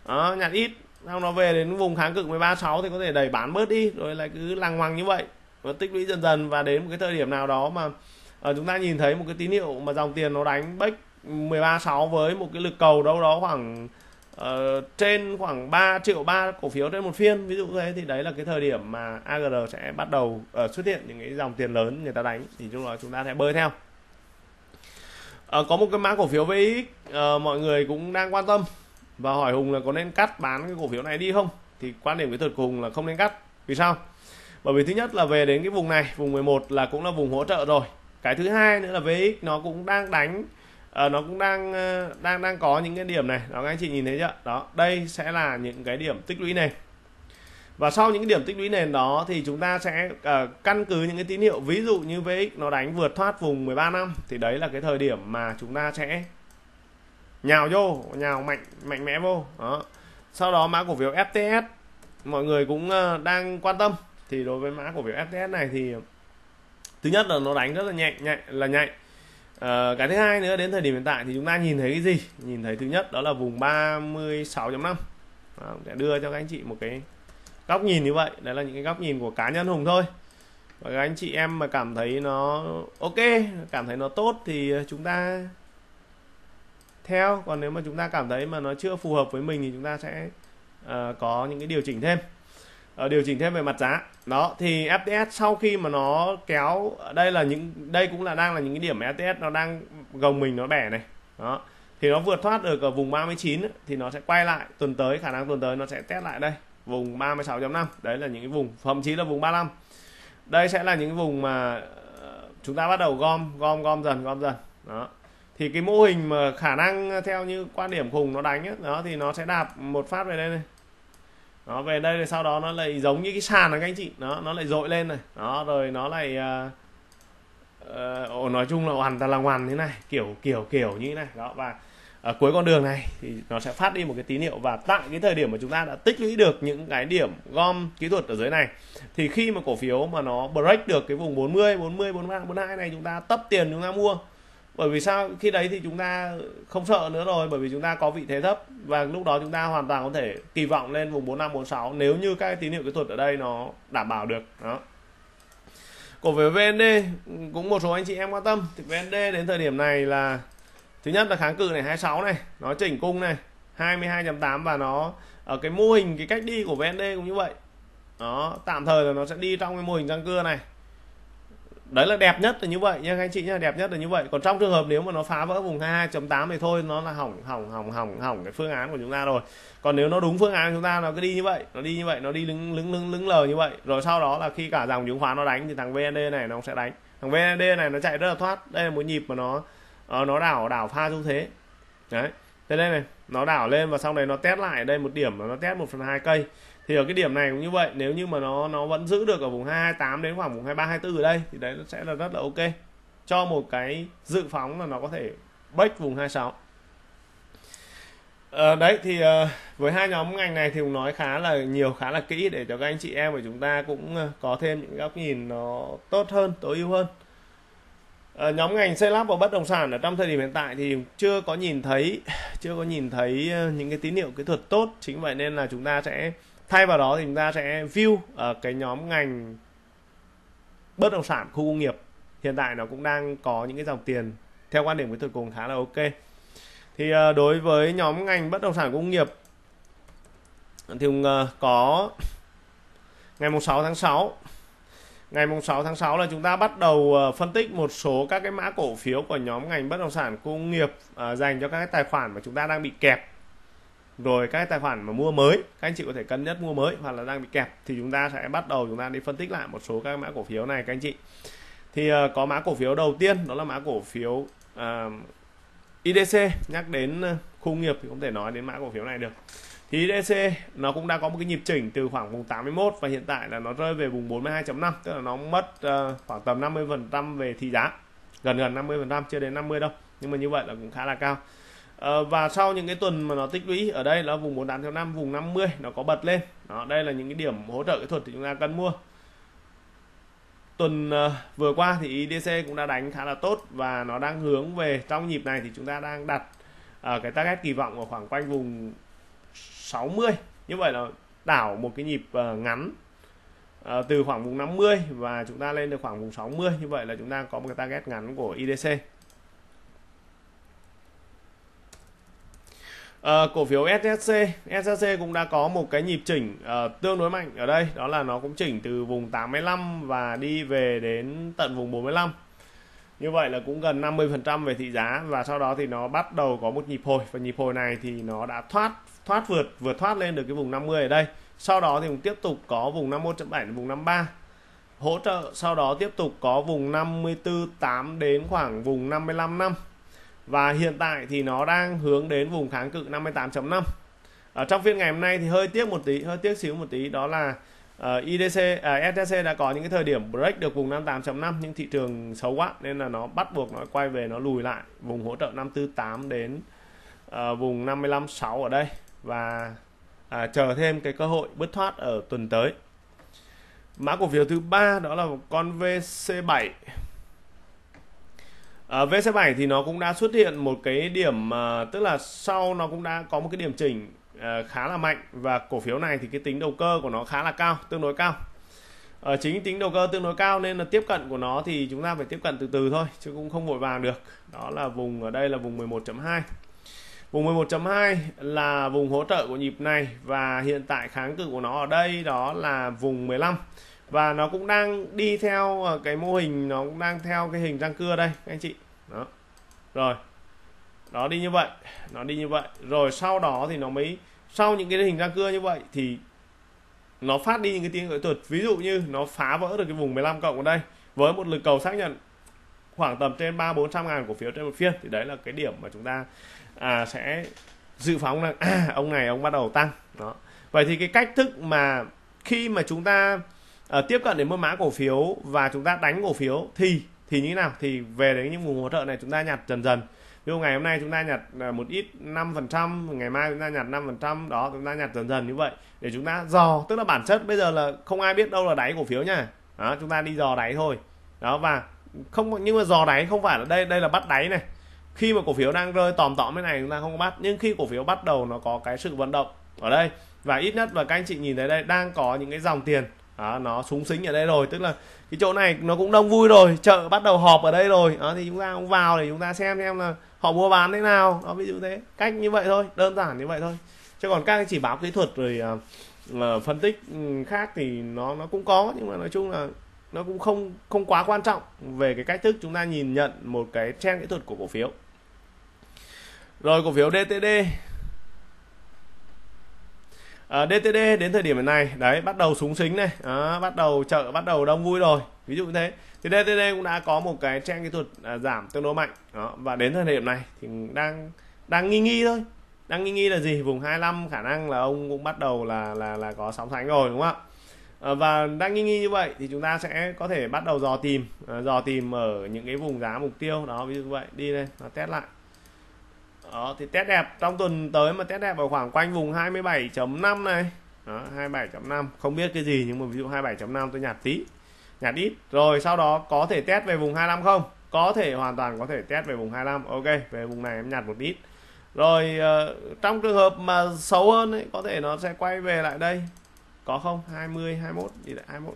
A: đó, nhạt ít sau nó về đến vùng kháng cự 13 6 thì có thể đẩy bán bớt đi rồi lại cứ lằng ngoằng như vậy và tích lũy dần dần và đến một cái thời điểm nào đó mà uh, chúng ta nhìn thấy một cái tín hiệu mà dòng tiền nó đánh bách 13 6 với một cái lực cầu đâu đó khoảng Ờ, trên khoảng 3 triệu ba cổ phiếu trên một phiên ví dụ thế thì đấy là cái thời điểm mà AGR sẽ bắt đầu uh, xuất hiện những cái dòng tiền lớn người ta đánh thì chúng đó chúng ta sẽ bơi theo uh, có một cái mã cổ phiếu VX uh, mọi người cũng đang quan tâm và hỏi Hùng là có nên cắt bán cái cổ phiếu này đi không thì quan điểm kỹ thuật cùng là không nên cắt vì sao bởi vì thứ nhất là về đến cái vùng này vùng 11 là cũng là vùng hỗ trợ rồi cái thứ hai nữa là VX nó cũng đang đánh à, nó cũng đang ờ, đang đang có những cái điểm này đó các anh chị nhìn thấy chưa đó đây sẽ là những cái điểm tích lũy này. và sau những cái điểm tích lũy nền đó thì chúng ta sẽ uh, căn cứ những cái tín hiệu ví dụ như VX nó đánh vượt thoát vùng 13 năm thì đấy là cái thời điểm mà chúng ta sẽ nhào vô nhào mạnh mạnh mẽ vô đó sau đó mã cổ phiếu FTS mọi người cũng uh, đang quan tâm thì đối với mã cổ phiếu FTS này thì thứ nhất là nó đánh rất là nhẹ nhẹ là nhạy À, cái thứ hai nữa đến thời điểm hiện tại thì chúng ta nhìn thấy cái gì nhìn thấy thứ nhất đó là vùng 36.5 à, sẽ đưa cho các anh chị một cái góc nhìn như vậy đấy là những cái góc nhìn của cá nhân hùng thôi và các anh chị em mà cảm thấy nó ok cảm thấy nó tốt thì chúng ta theo còn nếu mà chúng ta cảm thấy mà nó chưa phù hợp với mình thì chúng ta sẽ uh, có những cái điều chỉnh thêm Ờ, điều chỉnh thêm về mặt giá đó thì FTS sau khi mà nó kéo đây là những đây cũng là đang là những cái điểm mà FTS nó đang gồng mình nó bẻ này đó thì nó vượt thoát được ở vùng 39 thì nó sẽ quay lại tuần tới khả năng tuần tới nó sẽ test lại đây vùng 36.5 đấy là những cái vùng thậm chí là vùng 35 đây sẽ là những cái vùng mà ờ, chúng ta bắt đầu gom gom gom dần gom dần đó thì cái mô hình mà khả năng theo như quan điểm khủng nó đánh ấy, đó thì nó sẽ đạp một phát về đây này nó về đây rồi sau đó nó lại giống như cái sàn này các anh chị nó nó lại dội lên này đó rồi nó lại uh, uh, nói chung là hoàn toàn là hoàn thế này kiểu kiểu kiểu như thế này đó và ở cuối con đường này thì nó sẽ phát đi một cái tín hiệu và tại cái thời điểm mà chúng ta đã tích lũy được những cái điểm gom kỹ thuật ở dưới này thì khi mà cổ phiếu mà nó break được cái vùng 40, 40, 43, 42 này chúng ta tấp tiền chúng ta mua bởi vì sao khi đấy thì chúng ta không sợ nữa rồi bởi vì chúng ta có vị thế thấp và lúc đó chúng ta hoàn toàn có thể kỳ vọng lên vùng 4546 nếu như các tín hiệu kỹ thuật ở đây nó đảm bảo được đó cổ phiếu VND cũng một số anh chị em quan tâm thì VND đến thời điểm này là thứ nhất là kháng cự này 26 này nó chỉnh cung này 22.8 và nó ở cái mô hình cái cách đi của VND cũng như vậy đó tạm thời là nó sẽ đi trong cái mô hình răng cưa này đấy là đẹp nhất là như vậy nha các anh chị nhá đẹp nhất là như vậy còn trong trường hợp nếu mà nó phá vỡ vùng 22.8 thì thôi nó là hỏng hỏng hỏng hỏng hỏng cái phương án của chúng ta rồi còn nếu nó đúng phương án của chúng ta nó cứ đi như vậy nó đi như vậy nó đi lứng lứng lứng lứng lờ như vậy rồi sau đó là khi cả dòng chứng khoán nó đánh thì thằng VND này nó sẽ đánh thằng VND này nó chạy rất là thoát đây là một nhịp mà nó ờ, nó đảo đảo pha xu thế đấy thế đây này nó đảo lên và sau này nó test lại ở đây một điểm nó test một phần hai cây thì ở cái điểm này cũng như vậy nếu như mà nó nó vẫn giữ được ở vùng 228 đến khoảng vùng 23 24 ở đây thì đấy nó sẽ là rất là ok cho một cái dự phóng là nó có thể break vùng 26 à, ờ, đấy thì uh, với hai nhóm ngành này thì cũng nói khá là nhiều khá là kỹ để cho các anh chị em của chúng ta cũng ờ, có thêm những góc nhìn nó tốt hơn tối ưu hơn à, nhóm ngành xây lắp và bất động sản ở trong thời điểm hiện tại thì chưa có nhìn thấy chưa có nhìn thấy những cái tín hiệu kỹ thuật tốt chính vậy nên là chúng ta sẽ thay vào đó thì chúng ta sẽ view ở cái nhóm ngành bất động sản khu công nghiệp hiện tại nó cũng đang có những cái dòng tiền theo quan điểm của tôi cùng khá là ok thì ờ, đối với nhóm ngành bất động sản công nghiệp thì ờ, có ngày mùng 6 tháng 6 ngày mùng 6 tháng 6 là chúng ta bắt đầu ờ, phân tích một số các cái mã cổ phiếu của nhóm ngành bất động sản công nghiệp dành cho các cái tài khoản mà chúng ta đang bị kẹp rồi các tài khoản mà mua mới các anh chị có thể cân nhắc mua mới hoặc là đang bị kẹp thì chúng ta sẽ bắt đầu chúng ta đi phân tích lại một số các mã cổ phiếu này các anh chị thì ờ, có mã cổ phiếu đầu tiên đó là mã cổ phiếu uh, ờ, IDC nhắc đến ờ, khu nghiệp thì không thể nói đến mã cổ phiếu này được thì IDC nó cũng đã có một cái nhịp chỉnh từ khoảng vùng 81 và hiện tại là nó rơi về vùng 42.5 tức là nó mất uh, khoảng tầm 50 phần trăm về thị giá gần gần 50 phần trăm chưa đến 50 đâu nhưng mà như vậy là cũng khá là cao Ờ, và sau những cái tuần mà nó tích lũy ở đây là vùng 48 theo 5 vùng 50 nó có bật lên đó đây là những cái điểm hỗ trợ kỹ thuật thì chúng ta cần mua tuần ờ, vừa qua thì IDC e cũng đã đánh khá là tốt và nó đang hướng về trong nhịp này thì chúng ta đang đặt ở ờ, cái target kỳ vọng ở khoảng quanh vùng 60 như vậy là đảo một cái nhịp ngắn từ khoảng vùng 50 và chúng ta lên được khoảng vùng 60 như vậy là chúng ta có một cái target ngắn của IDC e Ờ, cổ phiếu SSC, SSC cũng đã có một cái nhịp chỉnh uh, tương đối mạnh ở đây, đó là nó cũng chỉnh từ vùng 85 và đi về đến tận vùng 45. Như vậy là cũng gần 50% về thị giá và sau đó thì nó bắt đầu có một nhịp hồi và nhịp hồi này thì nó đã thoát thoát vượt vượt thoát lên được cái vùng 50 ở đây. Sau đó thì cũng tiếp tục có vùng 51.7 vùng 53 hỗ trợ sau đó tiếp tục có vùng 54.8 đến khoảng vùng 55 năm và hiện tại thì nó đang hướng đến vùng kháng cự 58.5 ở trong phiên ngày hôm nay thì hơi tiếc một tí hơi tiếc xíu một tí đó là uh, ờ, IDC uh, à, STC đã có những cái thời điểm break được vùng 58.5 nhưng thị trường xấu quá nên là nó bắt buộc nó quay về nó lùi lại vùng hỗ trợ 548 đến uh, vùng 556 ở đây và uh, chờ thêm cái cơ hội bứt thoát ở tuần tới mã cổ phiếu thứ ba đó là con VC7 À, ờ, VC7 thì nó cũng đã xuất hiện một cái điểm mà ờ, tức là sau nó cũng đã có một cái điểm chỉnh à, khá là mạnh và cổ phiếu này thì cái tính đầu cơ của nó khá là cao, tương đối cao. À, chính tính đầu cơ tương đối cao nên là tiếp cận của nó thì chúng ta phải tiếp cận từ từ thôi chứ cũng không vội vàng được. Đó là vùng ở đây là vùng 11.2. Vùng 11.2 là vùng hỗ trợ của nhịp này và hiện tại kháng cự của nó ở đây đó là vùng 15 và nó cũng đang đi theo ờ, cái mô hình nó cũng đang theo cái hình răng cưa đây anh chị đó rồi nó đi như vậy nó đi như vậy rồi sau đó thì nó mới sau những cái hình răng cưa như vậy thì nó phát đi những cái tiếng nghệ thuật ví dụ như nó phá vỡ được cái vùng 15 cộng ở đây với một lực cầu xác nhận khoảng tầm trên ba bốn trăm ngàn cổ phiếu trên một phiên thì đấy là cái điểm mà chúng ta à, sẽ dự phóng là à, ông này ông bắt đầu tăng đó vậy thì cái cách thức mà khi mà chúng ta uh, tiếp cận đến mức mã cổ phiếu và chúng ta đánh cổ phiếu thì thì như thế nào thì về đến những vùng hỗ trợ này chúng ta nhặt dần dần ví dụ ngày hôm nay chúng ta nhặt ờ, một ít 5% ngày mai chúng ta nhặt 5% đó chúng ta nhặt dần dần như vậy để chúng ta dò tức là bản chất bây giờ là không ai biết đâu là đáy cổ phiếu nha đó, chúng ta đi dò đáy thôi đó và không nhưng mà dò đáy không phải là đây đây là bắt đáy này khi mà cổ phiếu đang rơi tòm tỏm thế này chúng ta không bắt nhưng khi cổ phiếu bắt đầu nó có cái sự vận động ở đây và ít nhất là các anh chị nhìn thấy đây đang có những cái dòng tiền đó, nó súng xính ở đây rồi tức là cái chỗ này nó cũng đông vui rồi chợ bắt đầu họp ở đây rồi đó, thì chúng ta cũng vào để chúng ta xem xem là họ mua bán thế nào đó ví dụ thế cách như vậy thôi đơn giản như vậy thôi chứ còn các cái chỉ báo kỹ thuật rồi uh, phân tích ừ, khác thì nó nó cũng có nhưng mà nói chung là nó cũng không không quá quan trọng về cái cách thức chúng ta nhìn nhận một cái trend kỹ thuật của cổ phiếu rồi cổ phiếu DTD à, ờ, DTD đến thời điểm này đấy bắt đầu súng xính này à, bắt đầu chợ bắt đầu đông vui rồi ví dụ như thế thì DTD cũng đã có một cái trang kỹ thuật à, giảm tương đối mạnh đó. và đến thời điểm này thì đang đang nghi nghi thôi đang nghi nghi là gì vùng 25 khả năng là ông cũng bắt đầu là là là có sóng sánh rồi đúng không ạ ờ, và đang nghi nghi như vậy thì chúng ta sẽ có thể bắt đầu dò tìm ờ, dò tìm ở những cái vùng giá mục tiêu đó ví dụ như vậy đi đây nó test lại đó thì test đẹp trong tuần tới mà test đẹp ở khoảng quanh vùng 27.5 này đó, 27.5 không biết cái gì nhưng mà ví dụ 27.5 tôi nhạt tí nhạt ít rồi sau đó có thể test về vùng 25 không có thể hoàn toàn có thể test về vùng 25 ok về vùng này em nhạt một ít rồi ờ, trong trường hợp mà xấu hơn ấy, có thể nó sẽ quay về lại đây có không 20 21 đi lại 21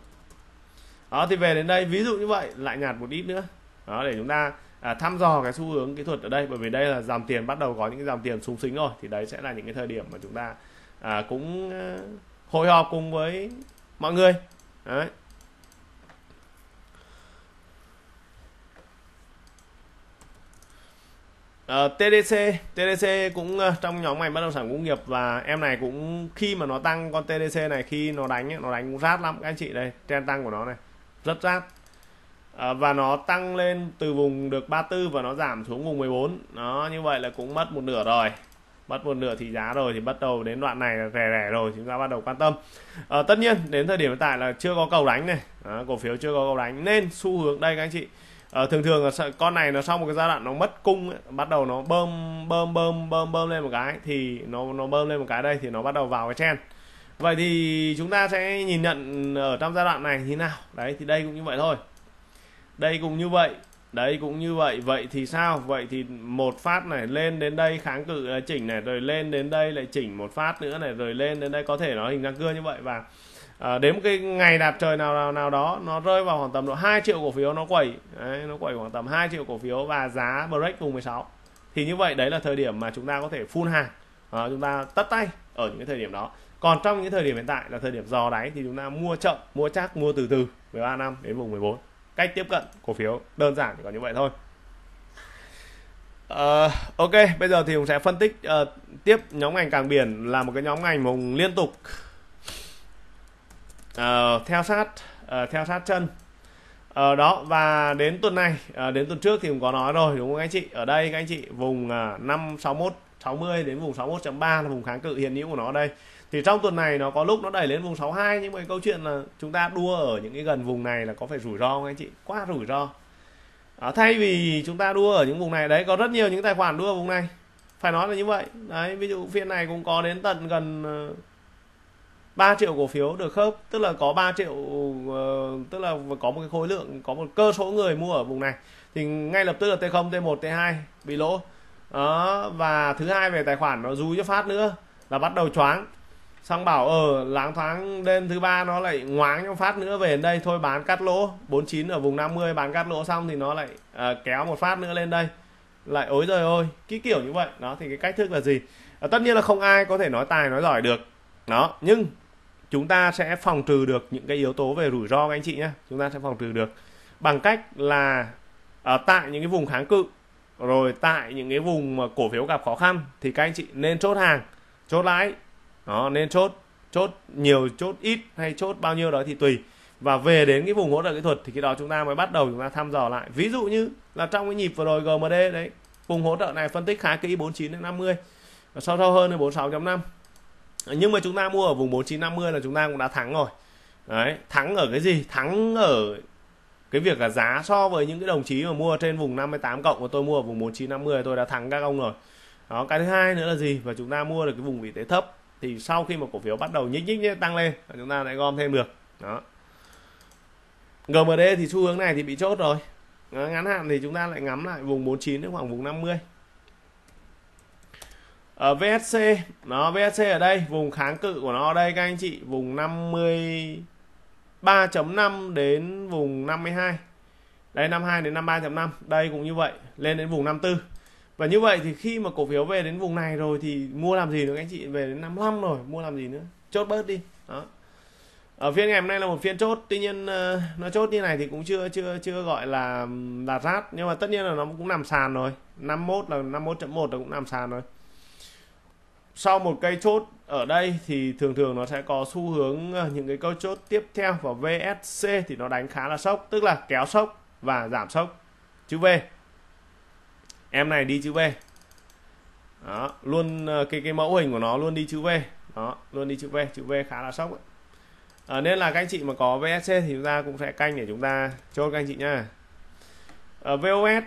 A: đó thì về đến đây ví dụ như vậy lại nhạt một ít nữa đó để chúng ta à, thăm dò cái xu hướng kỹ thuật ở đây bởi vì đây là dòng tiền bắt đầu có những cái dòng tiền súng xính rồi thì đấy sẽ là những cái thời điểm mà chúng ta à, cũng ờ, hội họp cùng với mọi người đấy Uh, ờ, TDC, TDC cũng uh, trong nhóm ngành bất động sản công nghiệp và em này cũng khi mà nó tăng con TDC này khi nó đánh nó đánh rát lắm các anh chị đây, trend tăng của nó này, rất rát. Ờ, và nó tăng lên từ vùng được 34 và nó giảm xuống vùng 14 nó như vậy là cũng mất một nửa rồi mất một nửa thì giá rồi thì bắt đầu đến đoạn này là rẻ rẻ rồi chúng ta bắt đầu quan tâm à, tất nhiên đến thời điểm hiện tại là chưa có cầu đánh này à, cổ phiếu chưa có cầu đánh nên xu hướng đây các anh chị à, thường thường là con này nó sau một cái giai đoạn nó mất cung ấy, bắt đầu nó bơm bơm bơm bơm bơm lên một cái thì nó nó bơm lên một cái đây thì nó bắt đầu vào cái chen vậy thì chúng ta sẽ nhìn nhận ở trong giai đoạn này như nào đấy thì đây cũng như vậy thôi đây cũng như vậy đấy cũng như vậy vậy thì sao vậy thì một phát này lên đến đây kháng cự à, chỉnh này rồi lên đến đây lại chỉnh một phát nữa này rồi lên đến đây có thể nó hình răng cưa như vậy và à, đến một cái ngày đạp trời nào nào nào đó nó rơi vào khoảng tầm độ 2 triệu cổ phiếu nó quẩy đấy, nó quẩy khoảng tầm 2 triệu cổ phiếu và giá break vùng 16 thì như vậy đấy là thời điểm mà chúng ta có thể full hàng à, chúng ta tất tay ở những cái thời điểm đó còn trong những thời điểm hiện tại là thời điểm dò đáy thì chúng ta mua chậm mua chắc mua từ từ 13 năm đến vùng 14 cách tiếp cận cổ phiếu đơn giản chỉ có như vậy thôi Uh, ok, bây giờ thì Hùng sẽ phân tích uh, tiếp nhóm ngành càng biển là một cái nhóm ngành mà liên tục uh, theo sát uh, theo sát chân uh, đó và đến tuần này uh, đến tuần trước thì cũng có nói rồi đúng không anh chị ở đây các anh chị vùng uh, 561 60 đến vùng 61.3 là vùng kháng cự hiện hữu của nó đây thì trong tuần này nó có lúc nó đẩy lên vùng 62 nhưng mà câu chuyện là chúng ta đua ở những cái gần vùng này là có phải rủi ro không anh chị quá rủi ro à, thay vì chúng ta đua ở những vùng này đấy có rất nhiều những tài khoản đua ở vùng này phải nói là như vậy đấy ví dụ phiên này cũng có đến tận gần 3 ờ, triệu cổ phiếu được khớp tức là có 3 triệu ờ, tức là có một cái khối lượng có một cơ số người mua ở vùng này thì ngay lập tức là T0, T1, T2 bị lỗ đó, và thứ hai về tài khoản nó rúi cho phát nữa là bắt đầu choáng xong bảo ờ láng thoáng đêm thứ ba nó lại ngoáng cho phát nữa về đến đây thôi bán cắt lỗ 49 ở vùng 50 bán cắt lỗ xong thì nó lại uh, kéo một phát nữa lên đây lại ối rồi ôi cái kiểu như vậy đó thì cái cách thức là gì à, tất nhiên là không ai có thể nói tài nói giỏi được đó nhưng chúng ta sẽ phòng trừ được những cái yếu tố về rủi ro các anh chị nhé chúng ta sẽ phòng trừ được bằng cách là ở ờ, tại những cái vùng kháng cự rồi tại những cái vùng mà cổ phiếu gặp khó khăn thì các anh chị nên chốt hàng chốt lãi đó nên chốt chốt nhiều chốt ít hay chốt bao nhiêu đó thì tùy và về đến cái vùng hỗ trợ kỹ thuật thì cái đó chúng ta mới bắt đầu chúng ta thăm dò lại ví dụ như là trong cái nhịp vừa rồi GMD đấy vùng hỗ trợ này phân tích khá kỹ 49 đến 50 và sau sau hơn là 46.5 nhưng mà chúng ta mua ở vùng 4950 là chúng ta cũng đã thắng rồi đấy thắng ở cái gì thắng ở cái việc là giá so với những cái đồng chí mà mua trên vùng 58 cộng và tôi mua ở vùng 4950 tôi đã thắng các ông rồi đó cái thứ hai nữa là gì và chúng ta mua được cái vùng vị thế thấp thì sau khi một cổ phiếu bắt đầu nhích nhích, nhích tăng lên chúng ta lại gom thêm được đó GMD thì xu hướng này thì bị chốt rồi ngắn hạn thì chúng ta lại ngắm lại vùng 49 đến khoảng vùng 50 ở ờ, VSC nó VSC ở đây vùng kháng cự của nó ở đây các anh chị vùng 53.5 đến vùng 52 đây 52 đến 53.5 đây cũng như vậy lên đến vùng 54 và như vậy thì khi mà cổ phiếu về đến vùng này rồi thì mua làm gì nữa anh chị về đến 55 rồi mua làm gì nữa chốt bớt đi đó ở phiên ngày hôm nay là một phiên chốt tuy nhiên ờ, nó chốt như này thì cũng chưa chưa chưa gọi là là rát nhưng mà tất nhiên là nó cũng nằm sàn rồi 51 là 51.1 là cũng nằm sàn rồi sau một cây chốt ở đây thì thường thường nó sẽ có xu hướng ờ, những cái câu chốt tiếp theo và VSC thì nó đánh khá là sốc tức là kéo sốc và giảm sốc chữ V em này đi chữ V đó luôn ờ, cái cái mẫu hình của nó luôn đi chữ V đó luôn đi chữ V chữ V khá là sốc ấy. À, nên là các anh chị mà có VSC thì chúng ta cũng sẽ canh để chúng ta chốt các anh chị nha ở ờ, VOS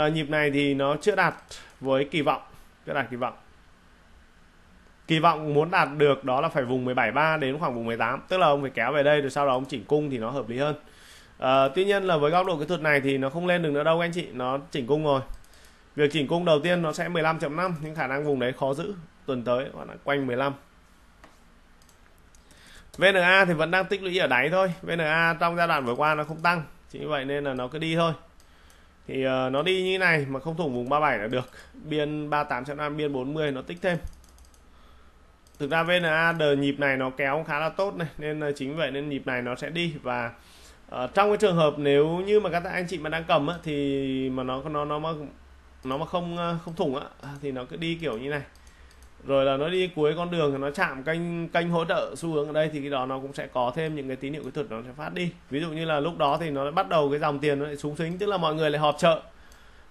A: à, nhịp này thì nó chưa đạt với kỳ vọng chưa đạt kỳ vọng kỳ vọng muốn đạt được đó là phải vùng 17.3 đến khoảng vùng 18 tức là ông phải kéo về đây rồi sau đó ông chỉnh cung thì nó hợp lý hơn à, tuy nhiên là với góc độ kỹ thuật này thì nó không lên được nữa đâu anh chị nó chỉnh cung rồi việc chỉnh cung đầu tiên nó sẽ 15.5 nhưng khả năng vùng đấy khó giữ tuần tới hoặc là quanh 15 VNA thì vẫn đang tích lũy ở đáy thôi VNA trong giai đoạn vừa qua nó không tăng chính vậy nên là nó cứ đi thôi thì ờ, nó đi như này mà không thủng vùng 37 là được biên 38.5 biên 40 nó tích thêm thực ra VNA đờ nhịp này nó kéo khá là tốt này nên chính vậy nên nhịp này nó sẽ đi và uh, trong cái trường hợp nếu như mà các anh chị mà đang cầm á, thì mà nó nó nó nó mà không ờ, không thủng á thì nó cứ đi kiểu như này rồi là nó đi cuối con đường thì nó chạm kênh kênh hỗ trợ xu hướng ở đây thì cái đó nó cũng sẽ có thêm những cái tín hiệu kỹ thuật nó sẽ phát đi ví dụ như là lúc đó thì nó bắt đầu cái dòng tiền nó lại súng xính tức là mọi người lại họp chợ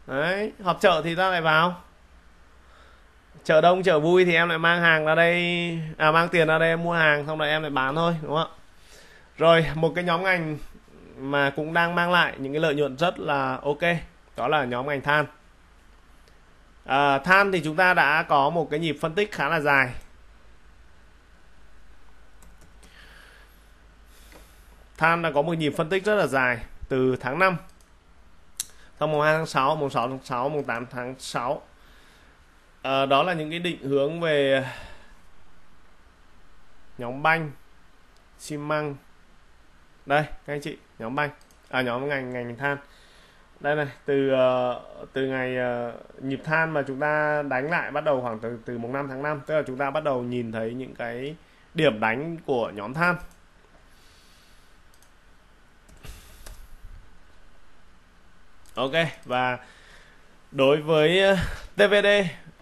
A: đấy họp chợ thì ta lại vào chợ đông chợ vui thì em lại mang hàng ra đây à mang tiền ra đây em mua hàng xong rồi em lại bán thôi đúng không ạ rồi một cái nhóm ngành mà cũng đang mang lại những cái lợi nhuận rất là ok đó là nhóm ngành than à, than thì chúng ta đã có một cái nhịp phân tích khá là dài than đã có một nhịp phân tích rất là dài từ tháng 5 xong mùng 2 tháng 6 mùng 6 tháng 6 mùng 8 tháng 6 à, ờ, đó là những cái định hướng về nhóm banh xi măng đây các anh chị nhóm banh à nhóm ngành ngành than đây này từ ờ, từ ngày ờ, nhịp than mà chúng ta đánh lại bắt đầu khoảng từ từ mùng 5 tháng 5 tức là chúng ta bắt đầu nhìn thấy những cái điểm đánh của nhóm than ok và đối với ờ, TVD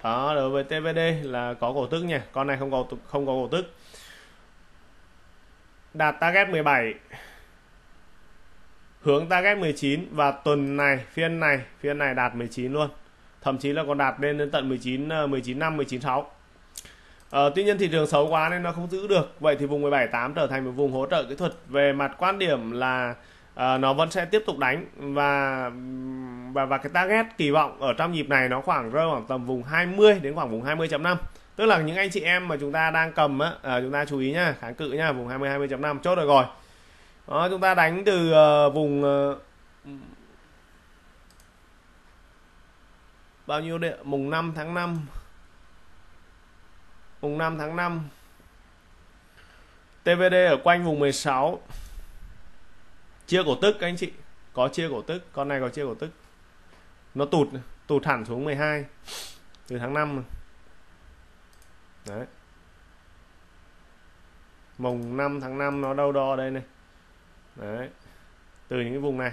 A: đó đối với TVD là có cổ tức nhỉ con này không có không có cổ tức đạt target 17 hướng target 19 và tuần này phiên này phiên này đạt 19 luôn thậm chí là còn đạt lên đến tận 19 19 ờ, năm 19 6 Ờ, tuy nhiên thị trường xấu quá nên nó không giữ được vậy thì vùng 17 8 trở thành một vùng hỗ trợ kỹ thuật về mặt quan điểm là uh, nó vẫn sẽ tiếp tục đánh và và và cái target kỳ vọng ở trong nhịp này nó khoảng rơi khoảng tầm vùng 20 đến khoảng vùng 20.5 tức là những anh chị em mà chúng ta đang cầm á, uh, chúng ta chú ý nhá kháng cự nhá vùng 20 20.5 chốt rồi rồi đó, chúng ta đánh từ uh, vùng uh, bao nhiêu điện mùng 5 tháng 5 mùng 5 tháng 5 TVD ở quanh vùng 16 chia cổ tức các anh chị có chia cổ tức con này có chia cổ tức nó tụt tụt hẳn xuống 12 từ tháng 5 đấy mùng 5 tháng 5 nó đâu đo đây này đấy từ những cái vùng này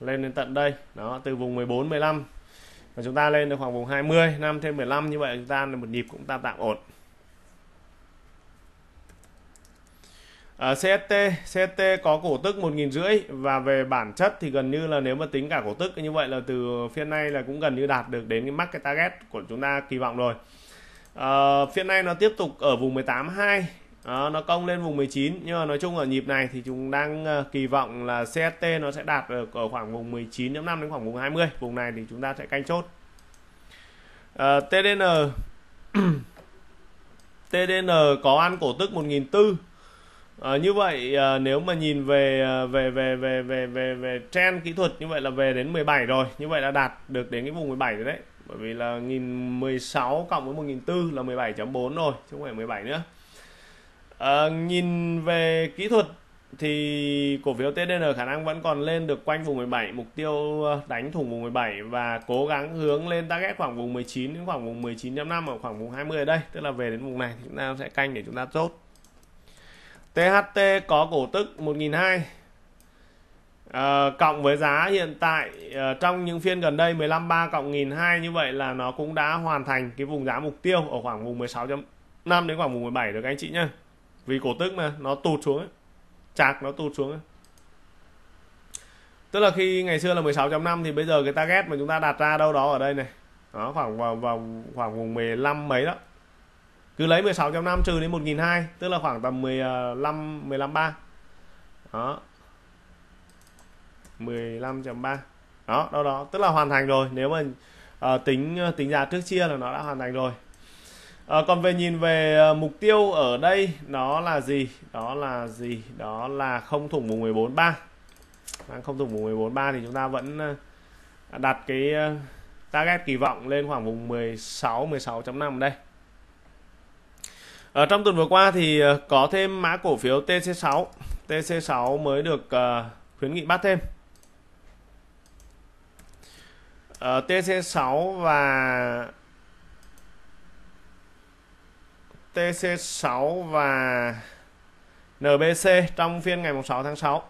A: lên đến tận đây đó từ vùng 14 15 và chúng ta lên được khoảng vùng 20 năm thêm 15 như vậy chúng ta là một nhịp cũng ta tạm ổn ở à, CST CST có cổ tức một nghìn rưỡi và về bản chất thì gần như là nếu mà tính cả cổ tức như vậy là từ phiên nay là cũng gần như đạt được đến cái mắc target của chúng ta kỳ vọng rồi à, phiên nay nó tiếp tục ở vùng 18.2 đó, nó công lên vùng 19 nhưng mà nói chung ở nhịp này thì chúng đang ờ, kỳ vọng là CST nó sẽ đạt ở, ở khoảng vùng 19.5 đến khoảng vùng 20 vùng này thì chúng ta sẽ canh chốt à, TDN TDN có ăn cổ tức 1.400 À, ờ, như vậy à, nếu mà nhìn về về về về về về về trend kỹ thuật như vậy là về đến 17 rồi như vậy đã đạt được đến cái vùng 17 rồi đấy bởi vì là 1016 cộng với 1004 là 17.4 rồi chứ không phải 17 nữa à, nhìn về kỹ thuật thì cổ phiếu TDN khả năng vẫn còn lên được quanh vùng 17 mục tiêu ờ, đánh thủng vùng 17 và cố gắng hướng lên target khoảng vùng 19 đến khoảng vùng 19.5 ở khoảng vùng 20 ở đây tức là về đến vùng này thì chúng ta sẽ canh để chúng ta chốt THT có cổ tức 1.200 à, ờ, cộng với giá hiện tại à, trong những phiên gần đây 15.3 cộng 1.200 như vậy là nó cũng đã hoàn thành cái vùng giá mục tiêu ở khoảng vùng 16.5 đến khoảng vùng 17 được anh chị nhé vì cổ tức mà nó tụt xuống ấy chạc nó tụt xuống ấy tức là khi ngày xưa là 16.5 thì bây giờ cái target mà chúng ta đặt ra đâu đó ở đây này nó khoảng vào, vào khoảng vùng 15 mấy đó cứ lấy 16.5 trừ đến 1002 tức là khoảng tầm 15 153 đó 15.3 đó đâu đó tức là hoàn thành rồi nếu mà uh, tính ờ, tính giá trước chia là nó đã hoàn thành rồi À, còn về nhìn về ờ, mục tiêu ở đây đó là gì? Đó là gì? Đó là không thủng vùng 143. Đang không thủng vùng 143 thì chúng ta vẫn ờ, đặt cái target kỳ vọng lên khoảng vùng 16 16.5 đây. Ở trong tuần vừa qua thì có thêm mã cổ phiếu TC6. TC6 mới được khuyến nghị bắt thêm. ở TC6 và TC6 và NBC trong phiên ngày 6 tháng 6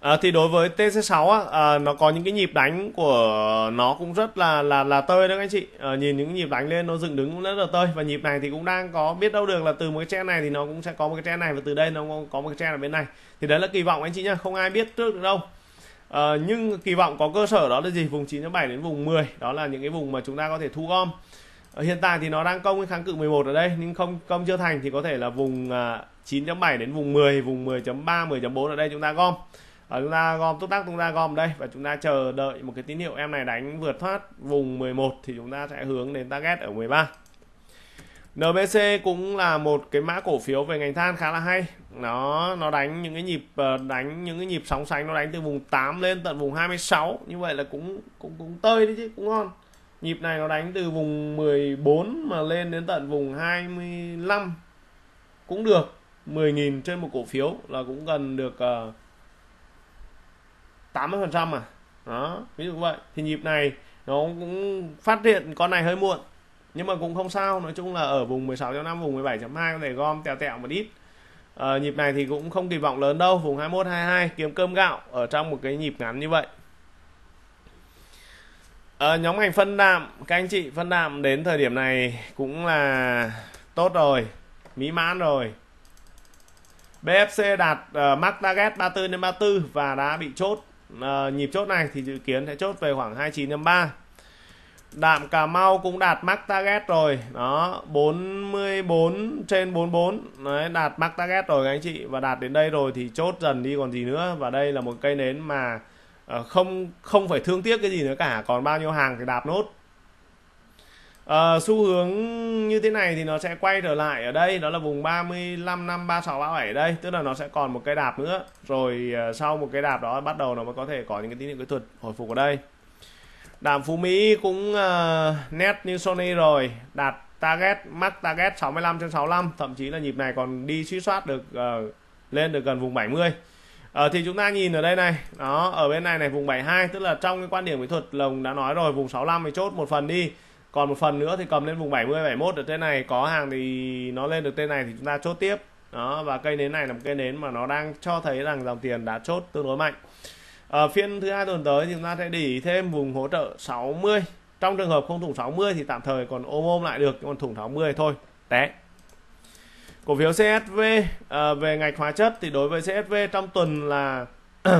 A: À, thì đối với TC6 á, à, nó có những cái nhịp đánh của nó cũng rất là là là tơi đó các anh chị à, nhìn những nhịp đánh lên nó dựng đứng cũng rất là tơi và nhịp này thì cũng đang có biết đâu được là từ một cái trend này thì nó cũng sẽ có một cái trend này và từ đây nó có một cái trend ở bên này thì đấy là kỳ vọng anh chị nhá không ai biết trước được đâu à, nhưng kỳ vọng có cơ sở đó là gì vùng 9.7 đến vùng 10 đó là những cái vùng mà chúng ta có thể thu gom Ờ, hiện tại thì nó đang công cái kháng cự 11 ở đây nhưng không công chưa thành thì có thể là vùng 9.7 à, đến vùng 10 vùng 10.3 10.4 ở đây chúng ta gom ở ờ, chúng ta gom tốt tác chúng ta gom đây và chúng ta chờ đợi một cái tín hiệu em này đánh vượt thoát vùng 11 thì chúng ta sẽ hướng đến target ở 13 NBC cũng là một cái mã cổ phiếu về ngành than khá là hay nó nó đánh những cái nhịp ờ, đánh những cái nhịp sóng sánh nó đánh từ vùng 8 lên tận vùng 26 như vậy là cũng cũng cũng tơi đấy chứ cũng ngon nhịp này nó đánh từ vùng 14 mà lên đến tận vùng 25 cũng được 10.000 trên một cổ phiếu là cũng cần được uh, 80% à đó ví dụ vậy thì nhịp này nó cũng phát hiện con này hơi muộn nhưng mà cũng không sao nói chung là ở vùng 16.5 vùng 17.2 có thể gom tèo tẹo một ít à, nhịp này thì cũng không kỳ vọng lớn đâu vùng 21 22 kiếm cơm gạo ở trong một cái nhịp ngắn như vậy à, nhóm ngành phân đạm các anh chị phân đạm đến thời điểm này cũng là tốt rồi mỹ mãn rồi BFC đạt uh, ờ, mắc target 34 đến 34 và đã bị chốt uh, nhịp chốt này thì dự kiến sẽ chốt về khoảng 29 đến 3 Đạm Cà Mau cũng đạt mắc target rồi đó 44 trên 44 đấy đạt mắc target rồi các anh chị và đạt đến đây rồi thì chốt dần đi còn gì nữa và đây là một cây nến mà Ờ, không không phải thương tiếc cái gì nữa cả còn bao nhiêu hàng thì đạp nốt à, xu hướng như thế này thì nó sẽ quay trở lại ở đây đó là vùng 35 năm 36 37 đây tức là nó sẽ còn một cái đạp nữa rồi ờ, sau một cái đạp đó bắt đầu nó mới có thể có những cái tín hiệu kỹ thuật hồi phục ở đây đạm Phú Mỹ cũng uh, nét như Sony rồi đạt target mắc target 65 trên 65 thậm chí là nhịp này còn đi suy soát được uh, lên được gần vùng 70 Ờ, thì chúng ta nhìn ở đây này đó ở bên này này vùng 72 tức là trong cái quan điểm kỹ thuật lồng đã nói rồi vùng 65 thì chốt một phần đi còn một phần nữa thì cầm lên vùng 70 71 ở trên này có hàng thì nó lên được tên này thì chúng ta chốt tiếp đó và cây nến này là một cây nến mà nó đang cho thấy rằng dòng tiền đã chốt tương đối mạnh ở ờ, phiên thứ hai tuần tới thì chúng ta sẽ để ý thêm vùng hỗ trợ 60 trong trường hợp không thủng 60 thì tạm thời còn ôm ôm lại được còn thủng 60 thôi té cổ phiếu CSV à, ờ, về ngành hóa chất thì đối với CSV trong tuần là à,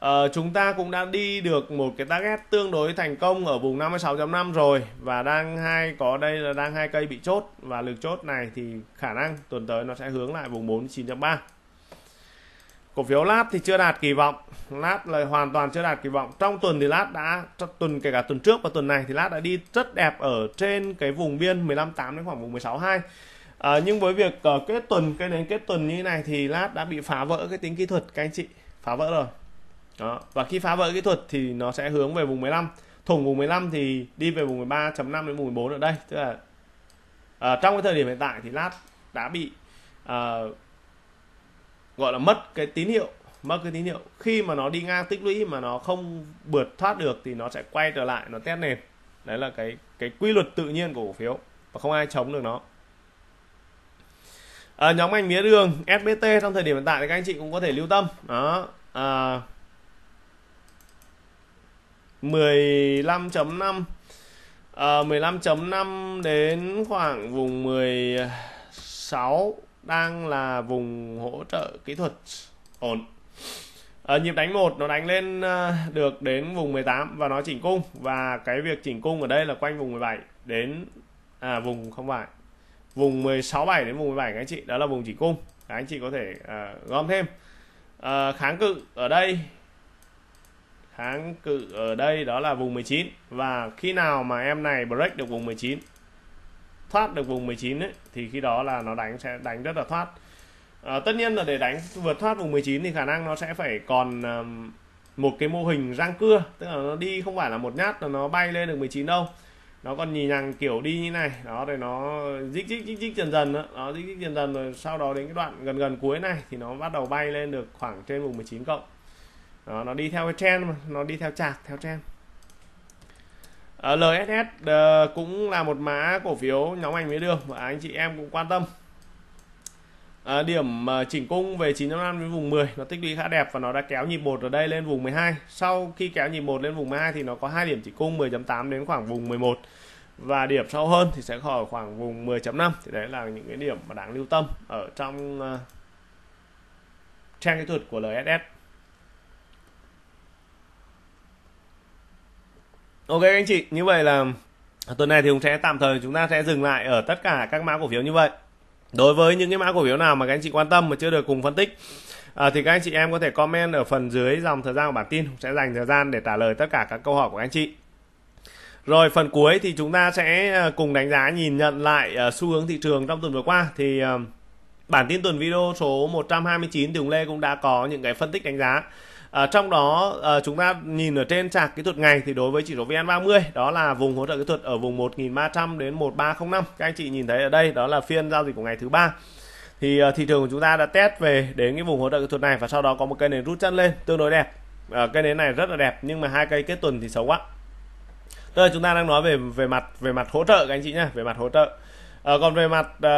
A: chúng ta cũng đã đi được một cái target tương đối thành công ở vùng 56.5 rồi và đang hai có đây là đang hai cây bị chốt và lực chốt này thì khả năng tuần tới nó sẽ hướng lại vùng 49.3 cổ phiếu lát thì chưa đạt kỳ vọng lát là hoàn toàn chưa đạt kỳ vọng trong tuần thì lát đã tuần kể cả tuần trước và tuần này thì lát đã đi rất đẹp ở trên cái vùng biên 15.8 đến khoảng vùng 16.2 à, nhưng với việc uh, kết tuần cái đến kết tuần như thế này thì lát đã bị phá vỡ cái tính kỹ thuật các anh chị phá vỡ rồi đó. và khi phá vỡ kỹ thuật thì nó sẽ hướng về vùng 15 thủng vùng 15 thì đi về vùng 13.5 đến vùng 14 ở đây tức là uh, trong cái thời điểm hiện tại thì lát đã bị uh, gọi là mất cái tín hiệu mất cái tín hiệu khi mà nó đi ngang tích lũy mà nó không bượt thoát được thì nó sẽ quay trở lại nó test nền đấy là cái cái quy luật tự nhiên của cổ phiếu và không ai chống được nó à, nhóm ngành mía đường SBT trong thời điểm hiện tại thì các anh chị cũng có thể lưu tâm đó à, 15.5 à, 15.5 đến khoảng vùng 16 đang là vùng hỗ trợ kỹ thuật ổn à, nhịp đánh một nó đánh lên ờ, được đến vùng 18 và nó chỉnh cung và cái việc chỉnh cung ở đây là quanh vùng 17 đến à, vùng không phải vùng 16 7 đến vùng 17 các anh chị đó là vùng chỉ cung các anh chị có thể à, gom thêm à, kháng cự ở đây kháng cự ở đây đó là vùng 19 và khi nào mà em này break được vùng 19 thoát được vùng 19 ấy, thì khi đó là nó đánh sẽ đánh rất là thoát à, tất nhiên là để đánh vượt thoát vùng 19 thì khả năng nó sẽ phải còn um, một cái mô hình răng cưa tức là nó đi không phải là một nhát là nó bay lên được 19 đâu nó còn nhì nhằng kiểu đi như này đó rồi nó dích dích dích dích dần dần đó, nó dích dích dần dần rồi sau đó đến cái đoạn gần gần cuối này thì nó bắt đầu bay lên được khoảng trên vùng 19 cộng đó, nó đi theo cái trend mà nó đi theo chạc theo trend ở ờ, LSS ờ, cũng là một mã cổ phiếu nhóm ngành mía đường và anh chị em cũng quan tâm À, điểm à, chỉnh cung về 9.5 đến vùng 10 nó tích lũy khá đẹp và nó đã kéo nhịp một ở đây lên vùng 12 sau khi kéo nhịp một lên vùng 12 thì nó có hai điểm chỉnh cung 10.8 đến khoảng vùng 11 và điểm sâu hơn thì sẽ ở khoảng vùng 10.5 thì đấy là những cái điểm mà đáng lưu tâm ở trong à, trang kỹ thuật của LSS Ok anh chị như vậy là tuần này thì cũng sẽ tạm thời chúng ta sẽ dừng lại ở tất cả các mã cổ phiếu như vậy đối với những cái mã cổ phiếu nào mà các anh chị quan tâm mà chưa được cùng phân tích à, thì các anh chị em có thể comment ở phần dưới dòng thời gian của bản tin sẽ dành thời gian để trả lời tất cả các câu hỏi của anh chị rồi phần cuối thì chúng ta sẽ à, cùng đánh giá nhìn nhận lại à, xu hướng thị trường trong tuần vừa qua thì à, bản tin tuần video số 129 thì ông Lê cũng đã có những cái phân tích đánh giá À, trong đó à, chúng ta nhìn ở trên chart kỹ thuật ngày thì đối với chỉ số VN30 đó là vùng hỗ trợ kỹ thuật ở vùng 1300 đến 1305. Các anh chị nhìn thấy ở đây đó là phiên giao dịch của ngày thứ ba thì ờ, thị trường của chúng ta đã test về đến cái vùng hỗ trợ kỹ thuật này và sau đó có một cây nến rút chân lên tương đối đẹp à, cây nến này rất là đẹp nhưng mà hai cây kết tuần thì xấu quá tức là chúng ta đang nói về về mặt về mặt hỗ trợ các anh chị nhé về mặt hỗ trợ À, còn về mặt à,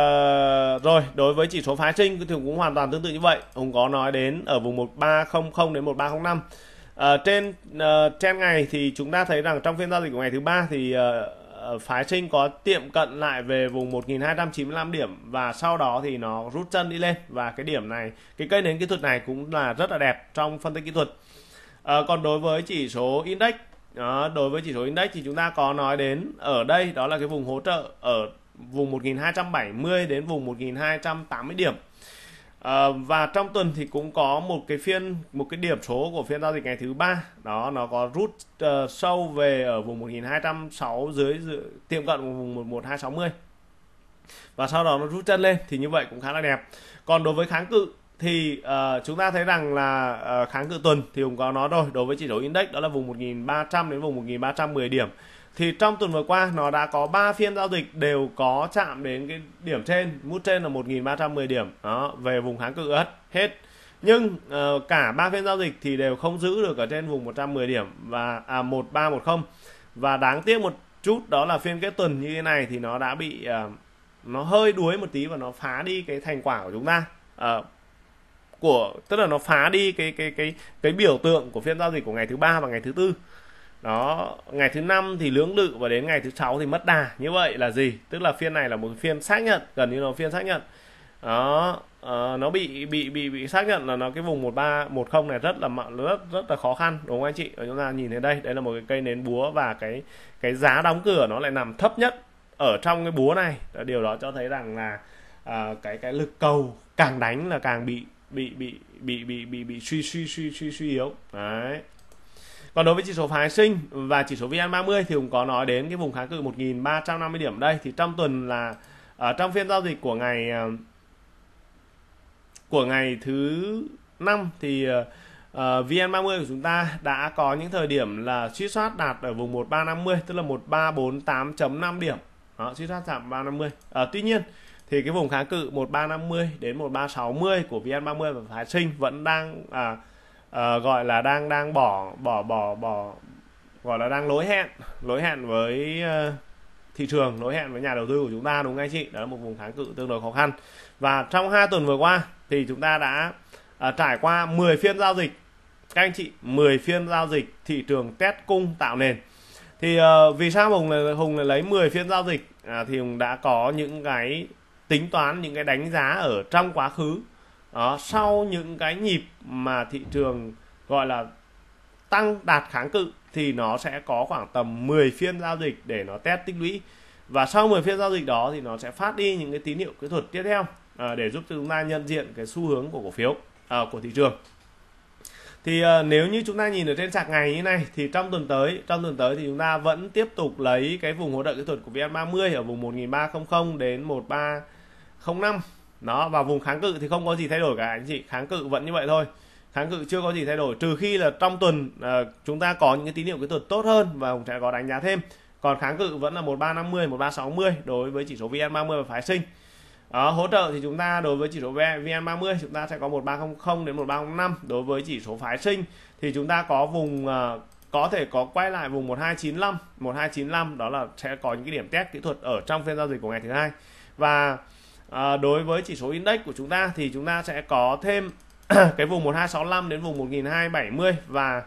A: rồi đối với chỉ số phái sinh thì cũng hoàn toàn tương tự như vậy. ông có nói đến ở vùng 1300 đến 1305. À, ờ, trên à, trên ngày thì chúng ta thấy rằng trong phiên giao dịch của ngày thứ ba thì à, phái sinh có tiệm cận lại về vùng 1295 điểm và sau đó thì nó rút chân đi lên và cái điểm này cái cây nến kỹ thuật này cũng là rất là đẹp trong phân tích kỹ thuật à, còn đối với chỉ số index đó, đối với chỉ số index thì chúng ta có nói đến ở đây đó là cái vùng hỗ trợ ở vùng 1270 đến vùng 1280 điểm à, và trong tuần thì cũng có một cái phiên một cái điểm số của phiên giao dịch ngày thứ ba đó nó có rút uh, ờ, sâu về ở vùng 1260 dưới, dưới tiệm cận vùng 11260 và sau đó nó rút chân lên thì như vậy cũng khá là đẹp còn đối với kháng cự thì uh, chúng ta thấy rằng là uh, kháng cự tuần thì cũng có nó rồi đối với chỉ số index đó là vùng 1300 đến vùng 1310 điểm thì trong tuần vừa qua nó đã có 3 phiên giao dịch đều có chạm đến cái điểm trên mút trên là 1.310 điểm đó về vùng kháng cự hết nhưng uh, cả ba phiên giao dịch thì đều không giữ được ở trên vùng 110 điểm và à, 1310 và đáng tiếc một chút đó là phiên kết tuần như thế này thì nó đã bị uh, nó hơi đuối một tí và nó phá đi cái thành quả của chúng ta uh, của tức là nó phá đi cái cái cái cái biểu tượng của phiên giao dịch của ngày thứ ba và ngày thứ tư đó ngày thứ năm thì lưỡng lự và đến ngày thứ sáu thì mất đà như vậy là gì tức là phiên này là một phiên xác nhận gần như là phiên xác nhận đó uh, nó bị bị bị bị xác nhận là nó cái vùng một ba một không này rất là rất rất là khó khăn đúng không anh chị và chúng ta nhìn thấy đây đây là một cái cây nến búa và cái cái giá đóng cửa nó lại nằm thấp nhất ở trong cái búa này điều đó cho thấy rằng là uh, cái cái lực cầu càng đánh là càng bị bị bị bị bị bị bị suy suy suy suy suy yếu đấy còn đối với chỉ số phái sinh và chỉ số VN30 thì cũng có nói đến cái vùng kháng cự 1350 điểm đây thì trong tuần là ở ờ, trong phiên giao dịch của ngày ờ, của ngày thứ năm thì uh, ờ, VN30 của chúng ta đã có những thời điểm là suy soát đạt ở vùng 1350 tức là 1348.5 điểm. Đó, suy soát giảm 350. À, tuy nhiên thì cái vùng kháng cự 1350 đến 1360 của VN30 và phái sinh vẫn đang uh, uh, gọi là đang đang bỏ bỏ bỏ bỏ gọi là đang lối hẹn lối hẹn với uh, thị trường lối hẹn với nhà đầu tư của chúng ta đúng không anh chị đó là một vùng kháng cự tương đối khó khăn và trong hai tuần vừa qua thì chúng ta đã uh, trải qua 10 phiên giao dịch các anh chị 10 phiên giao dịch thị trường test cung tạo nền thì uh, vì sao hùng là hùng là lấy 10 phiên giao dịch à, thì hùng đã có những cái tính toán những cái đánh giá ở trong quá khứ đó, sau những cái nhịp mà thị trường gọi là tăng đạt kháng cự thì nó sẽ có khoảng tầm 10 phiên giao dịch để nó test tích lũy và sau 10 phiên giao dịch đó thì nó sẽ phát đi những cái tín hiệu kỹ thuật tiếp theo à, để giúp chúng ta nhận diện cái xu hướng của cổ phiếu à, của thị trường thì à, nếu như chúng ta nhìn ở trên sạc ngày như này thì trong tuần tới trong tuần tới thì chúng ta vẫn tiếp tục lấy cái vùng hỗ trợ kỹ thuật của VN30 ở vùng 1300 đến 1305 nó và vùng kháng cự thì không có gì thay đổi cả anh chị kháng cự vẫn như vậy thôi kháng cự chưa có gì thay đổi trừ khi là trong tuần uh, chúng ta có những cái tín hiệu kỹ thuật tốt hơn và cũng sẽ có đánh giá thêm còn kháng cự vẫn là 1350 1360 đối với chỉ số VN30 và phái sinh đó, hỗ trợ thì chúng ta đối với chỉ số VN30 chúng ta sẽ có 1300 đến 1305 đối với chỉ số phái sinh thì chúng ta có vùng uh, có thể có quay lại vùng 1295 1295 đó là sẽ có những cái điểm test kỹ thuật ở trong phiên giao dịch của ngày thứ hai và à, đối với chỉ số index của chúng ta thì chúng ta sẽ có thêm cái vùng 1265 đến vùng 1270 và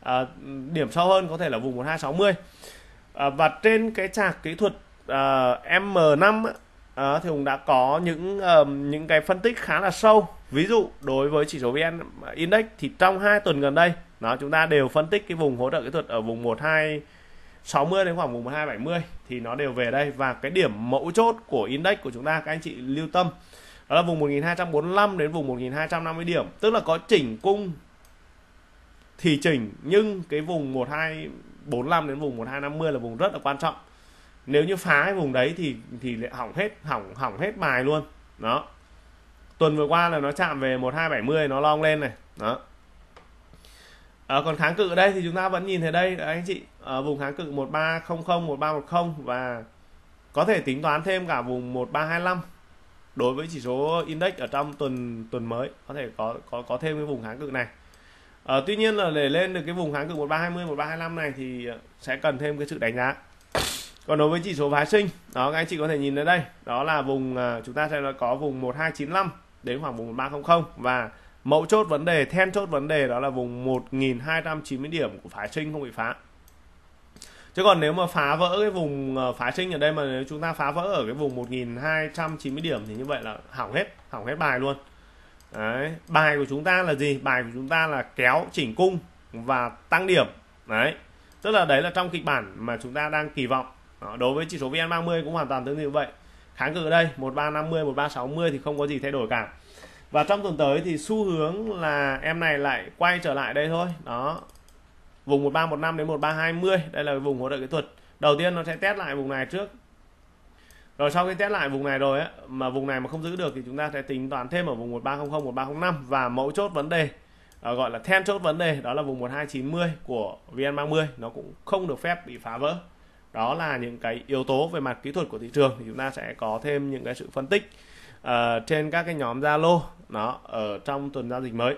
A: à, điểm sâu hơn có thể là vùng 1260 à, và trên cái chart kỹ thuật à, M5 à, thì cũng đã có những à, những cái phân tích khá là sâu ví dụ đối với chỉ số VN Index thì trong hai tuần gần đây nó chúng ta đều phân tích cái vùng hỗ trợ kỹ thuật ở vùng 12 60 đến khoảng vùng 1270 thì nó đều về đây và cái điểm mẫu chốt của index của chúng ta các anh chị lưu tâm đó là vùng 1245 đến vùng 1250 điểm tức là có chỉnh cung thì chỉnh nhưng cái vùng 1245 đến vùng 1250 là vùng rất là quan trọng nếu như phá cái vùng đấy thì thì lại hỏng hết hỏng hỏng hết bài luôn đó tuần vừa qua là nó chạm về 1270 nó long lên này đó à, còn kháng cự ở đây thì chúng ta vẫn nhìn thấy đây đấy anh chị ở ờ, vùng kháng cự 1300 1310 và có thể tính toán thêm cả vùng 1325 đối với chỉ số index ở trong tuần tuần mới có thể có có có thêm cái vùng kháng cự này à, tuy nhiên là để lên được cái vùng kháng cự 1320 1325 này thì ờ, sẽ cần thêm cái sự đánh giá còn đối với chỉ số phái sinh đó các anh chị có thể nhìn ở đây đó là vùng chúng ta sẽ có vùng 1295 đến khoảng vùng 1300 và mẫu chốt vấn đề then chốt vấn đề đó là vùng 1290 điểm của phái sinh không bị phá chứ còn nếu mà phá vỡ cái vùng ờ, phá trinh ở đây mà nếu chúng ta phá vỡ ở cái vùng 1290 điểm thì như vậy là hỏng hết hỏng hết bài luôn đấy bài của chúng ta là gì bài của chúng ta là kéo chỉnh cung và tăng điểm đấy tức là đấy là trong kịch bản mà chúng ta đang kỳ vọng đó, đối với chỉ số VN30 cũng hoàn toàn tương tự như vậy kháng cự ở đây 1350 1360 thì không có gì thay đổi cả và trong tuần tới thì xu hướng là em này lại quay trở lại đây thôi đó vùng 1315 đến 1320 đây là vùng hỗ trợ kỹ thuật đầu tiên nó sẽ test lại vùng này trước rồi sau khi test lại vùng này rồi á, mà vùng này mà không giữ được thì chúng ta sẽ tính toán thêm ở vùng 1300 1305 và mẫu chốt vấn đề ờ, gọi là then chốt vấn đề đó là vùng 1290 của VN30 nó cũng không được phép bị phá vỡ đó là những cái yếu tố về mặt kỹ thuật của thị trường thì chúng ta sẽ có thêm những cái sự phân tích uh, trên các cái nhóm Zalo nó ở trong tuần giao dịch mới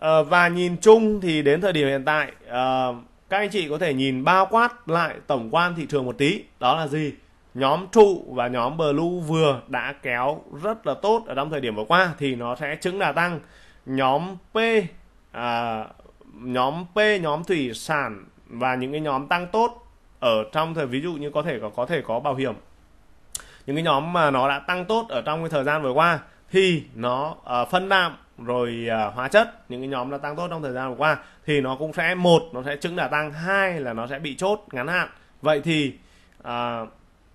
A: Ờ, và nhìn chung thì đến thời điểm hiện tại à, các anh chị có thể nhìn bao quát lại tổng quan thị trường một tí đó là gì nhóm trụ và nhóm blue vừa đã kéo rất là tốt ở trong thời điểm vừa qua thì nó sẽ chứng đà tăng nhóm p à, nhóm p nhóm thủy sản và những cái nhóm tăng tốt ở trong thời ví dụ như có thể có có thể có bảo hiểm những cái nhóm mà nó đã tăng tốt ở trong cái thời gian vừa qua thì nó uh, phân đạm rồi uh, hóa chất những cái nhóm đã tăng tốt trong thời gian vừa qua thì nó cũng sẽ một nó sẽ chứng đã tăng hai là nó sẽ bị chốt ngắn hạn vậy thì uh,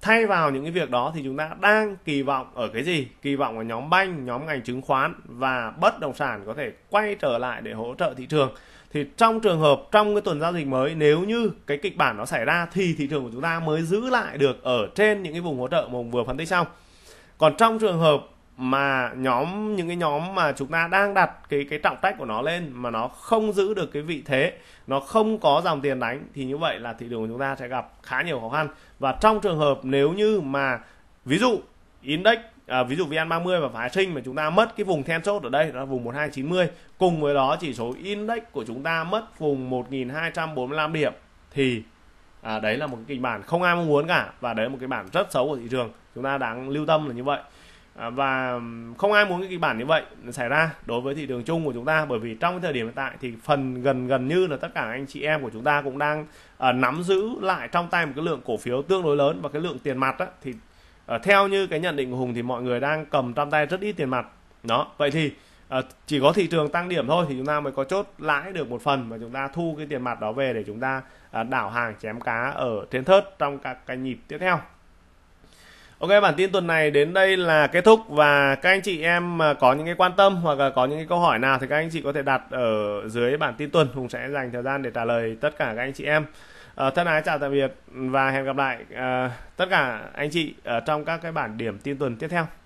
A: thay vào những cái việc đó thì chúng ta đang kỳ vọng ở cái gì kỳ vọng ở nhóm banh nhóm ngành chứng khoán và bất động sản có thể quay trở lại để hỗ trợ thị trường thì trong trường hợp trong cái tuần giao dịch mới nếu như cái kịch bản nó xảy ra thì thị trường của chúng ta mới giữ lại được ở trên những cái vùng hỗ trợ mà vừa phân tích xong còn trong trường hợp mà nhóm những cái nhóm mà chúng ta đang đặt cái cái trọng trách của nó lên mà nó không giữ được cái vị thế nó không có dòng tiền đánh thì như vậy là thị trường của chúng ta sẽ gặp khá nhiều khó khăn và trong trường hợp nếu như mà ví dụ index à, ví dụ VN30 và phái sinh mà chúng ta mất cái vùng then chốt ở đây đó là vùng 1290 cùng với đó chỉ số index của chúng ta mất vùng 1245 điểm thì à, đấy là một cái kịch bản không ai mong muốn cả và đấy là một cái bản rất xấu của thị trường chúng ta đáng lưu tâm là như vậy À, và không ai muốn cái kịch bản như vậy xảy ra đối với thị trường chung của chúng ta bởi vì trong thời điểm hiện tại thì phần gần gần như là tất cả anh chị em của chúng ta cũng đang à, nắm giữ lại trong tay một cái lượng cổ phiếu tương đối lớn và cái lượng tiền mặt á, thì à, theo như cái nhận định của Hùng thì mọi người đang cầm trong tay rất ít tiền mặt đó vậy thì à, chỉ có thị trường tăng điểm thôi thì chúng ta mới có chốt lãi được một phần và chúng ta thu cái tiền mặt đó về để chúng ta à, đảo hàng chém cá ở trên thớt trong các cái nhịp tiếp theo Ok bản tin tuần này đến đây là kết thúc và các anh chị em mà có những cái quan tâm hoặc là có những cái câu hỏi nào thì các anh chị có thể đặt ở dưới bản tin tuần Hùng sẽ dành thời gian để trả lời tất cả các anh chị em. Ờ, thân ái chào tạm biệt và hẹn gặp lại ờ, tất cả anh chị ở trong các cái bản điểm tin tuần tiếp theo.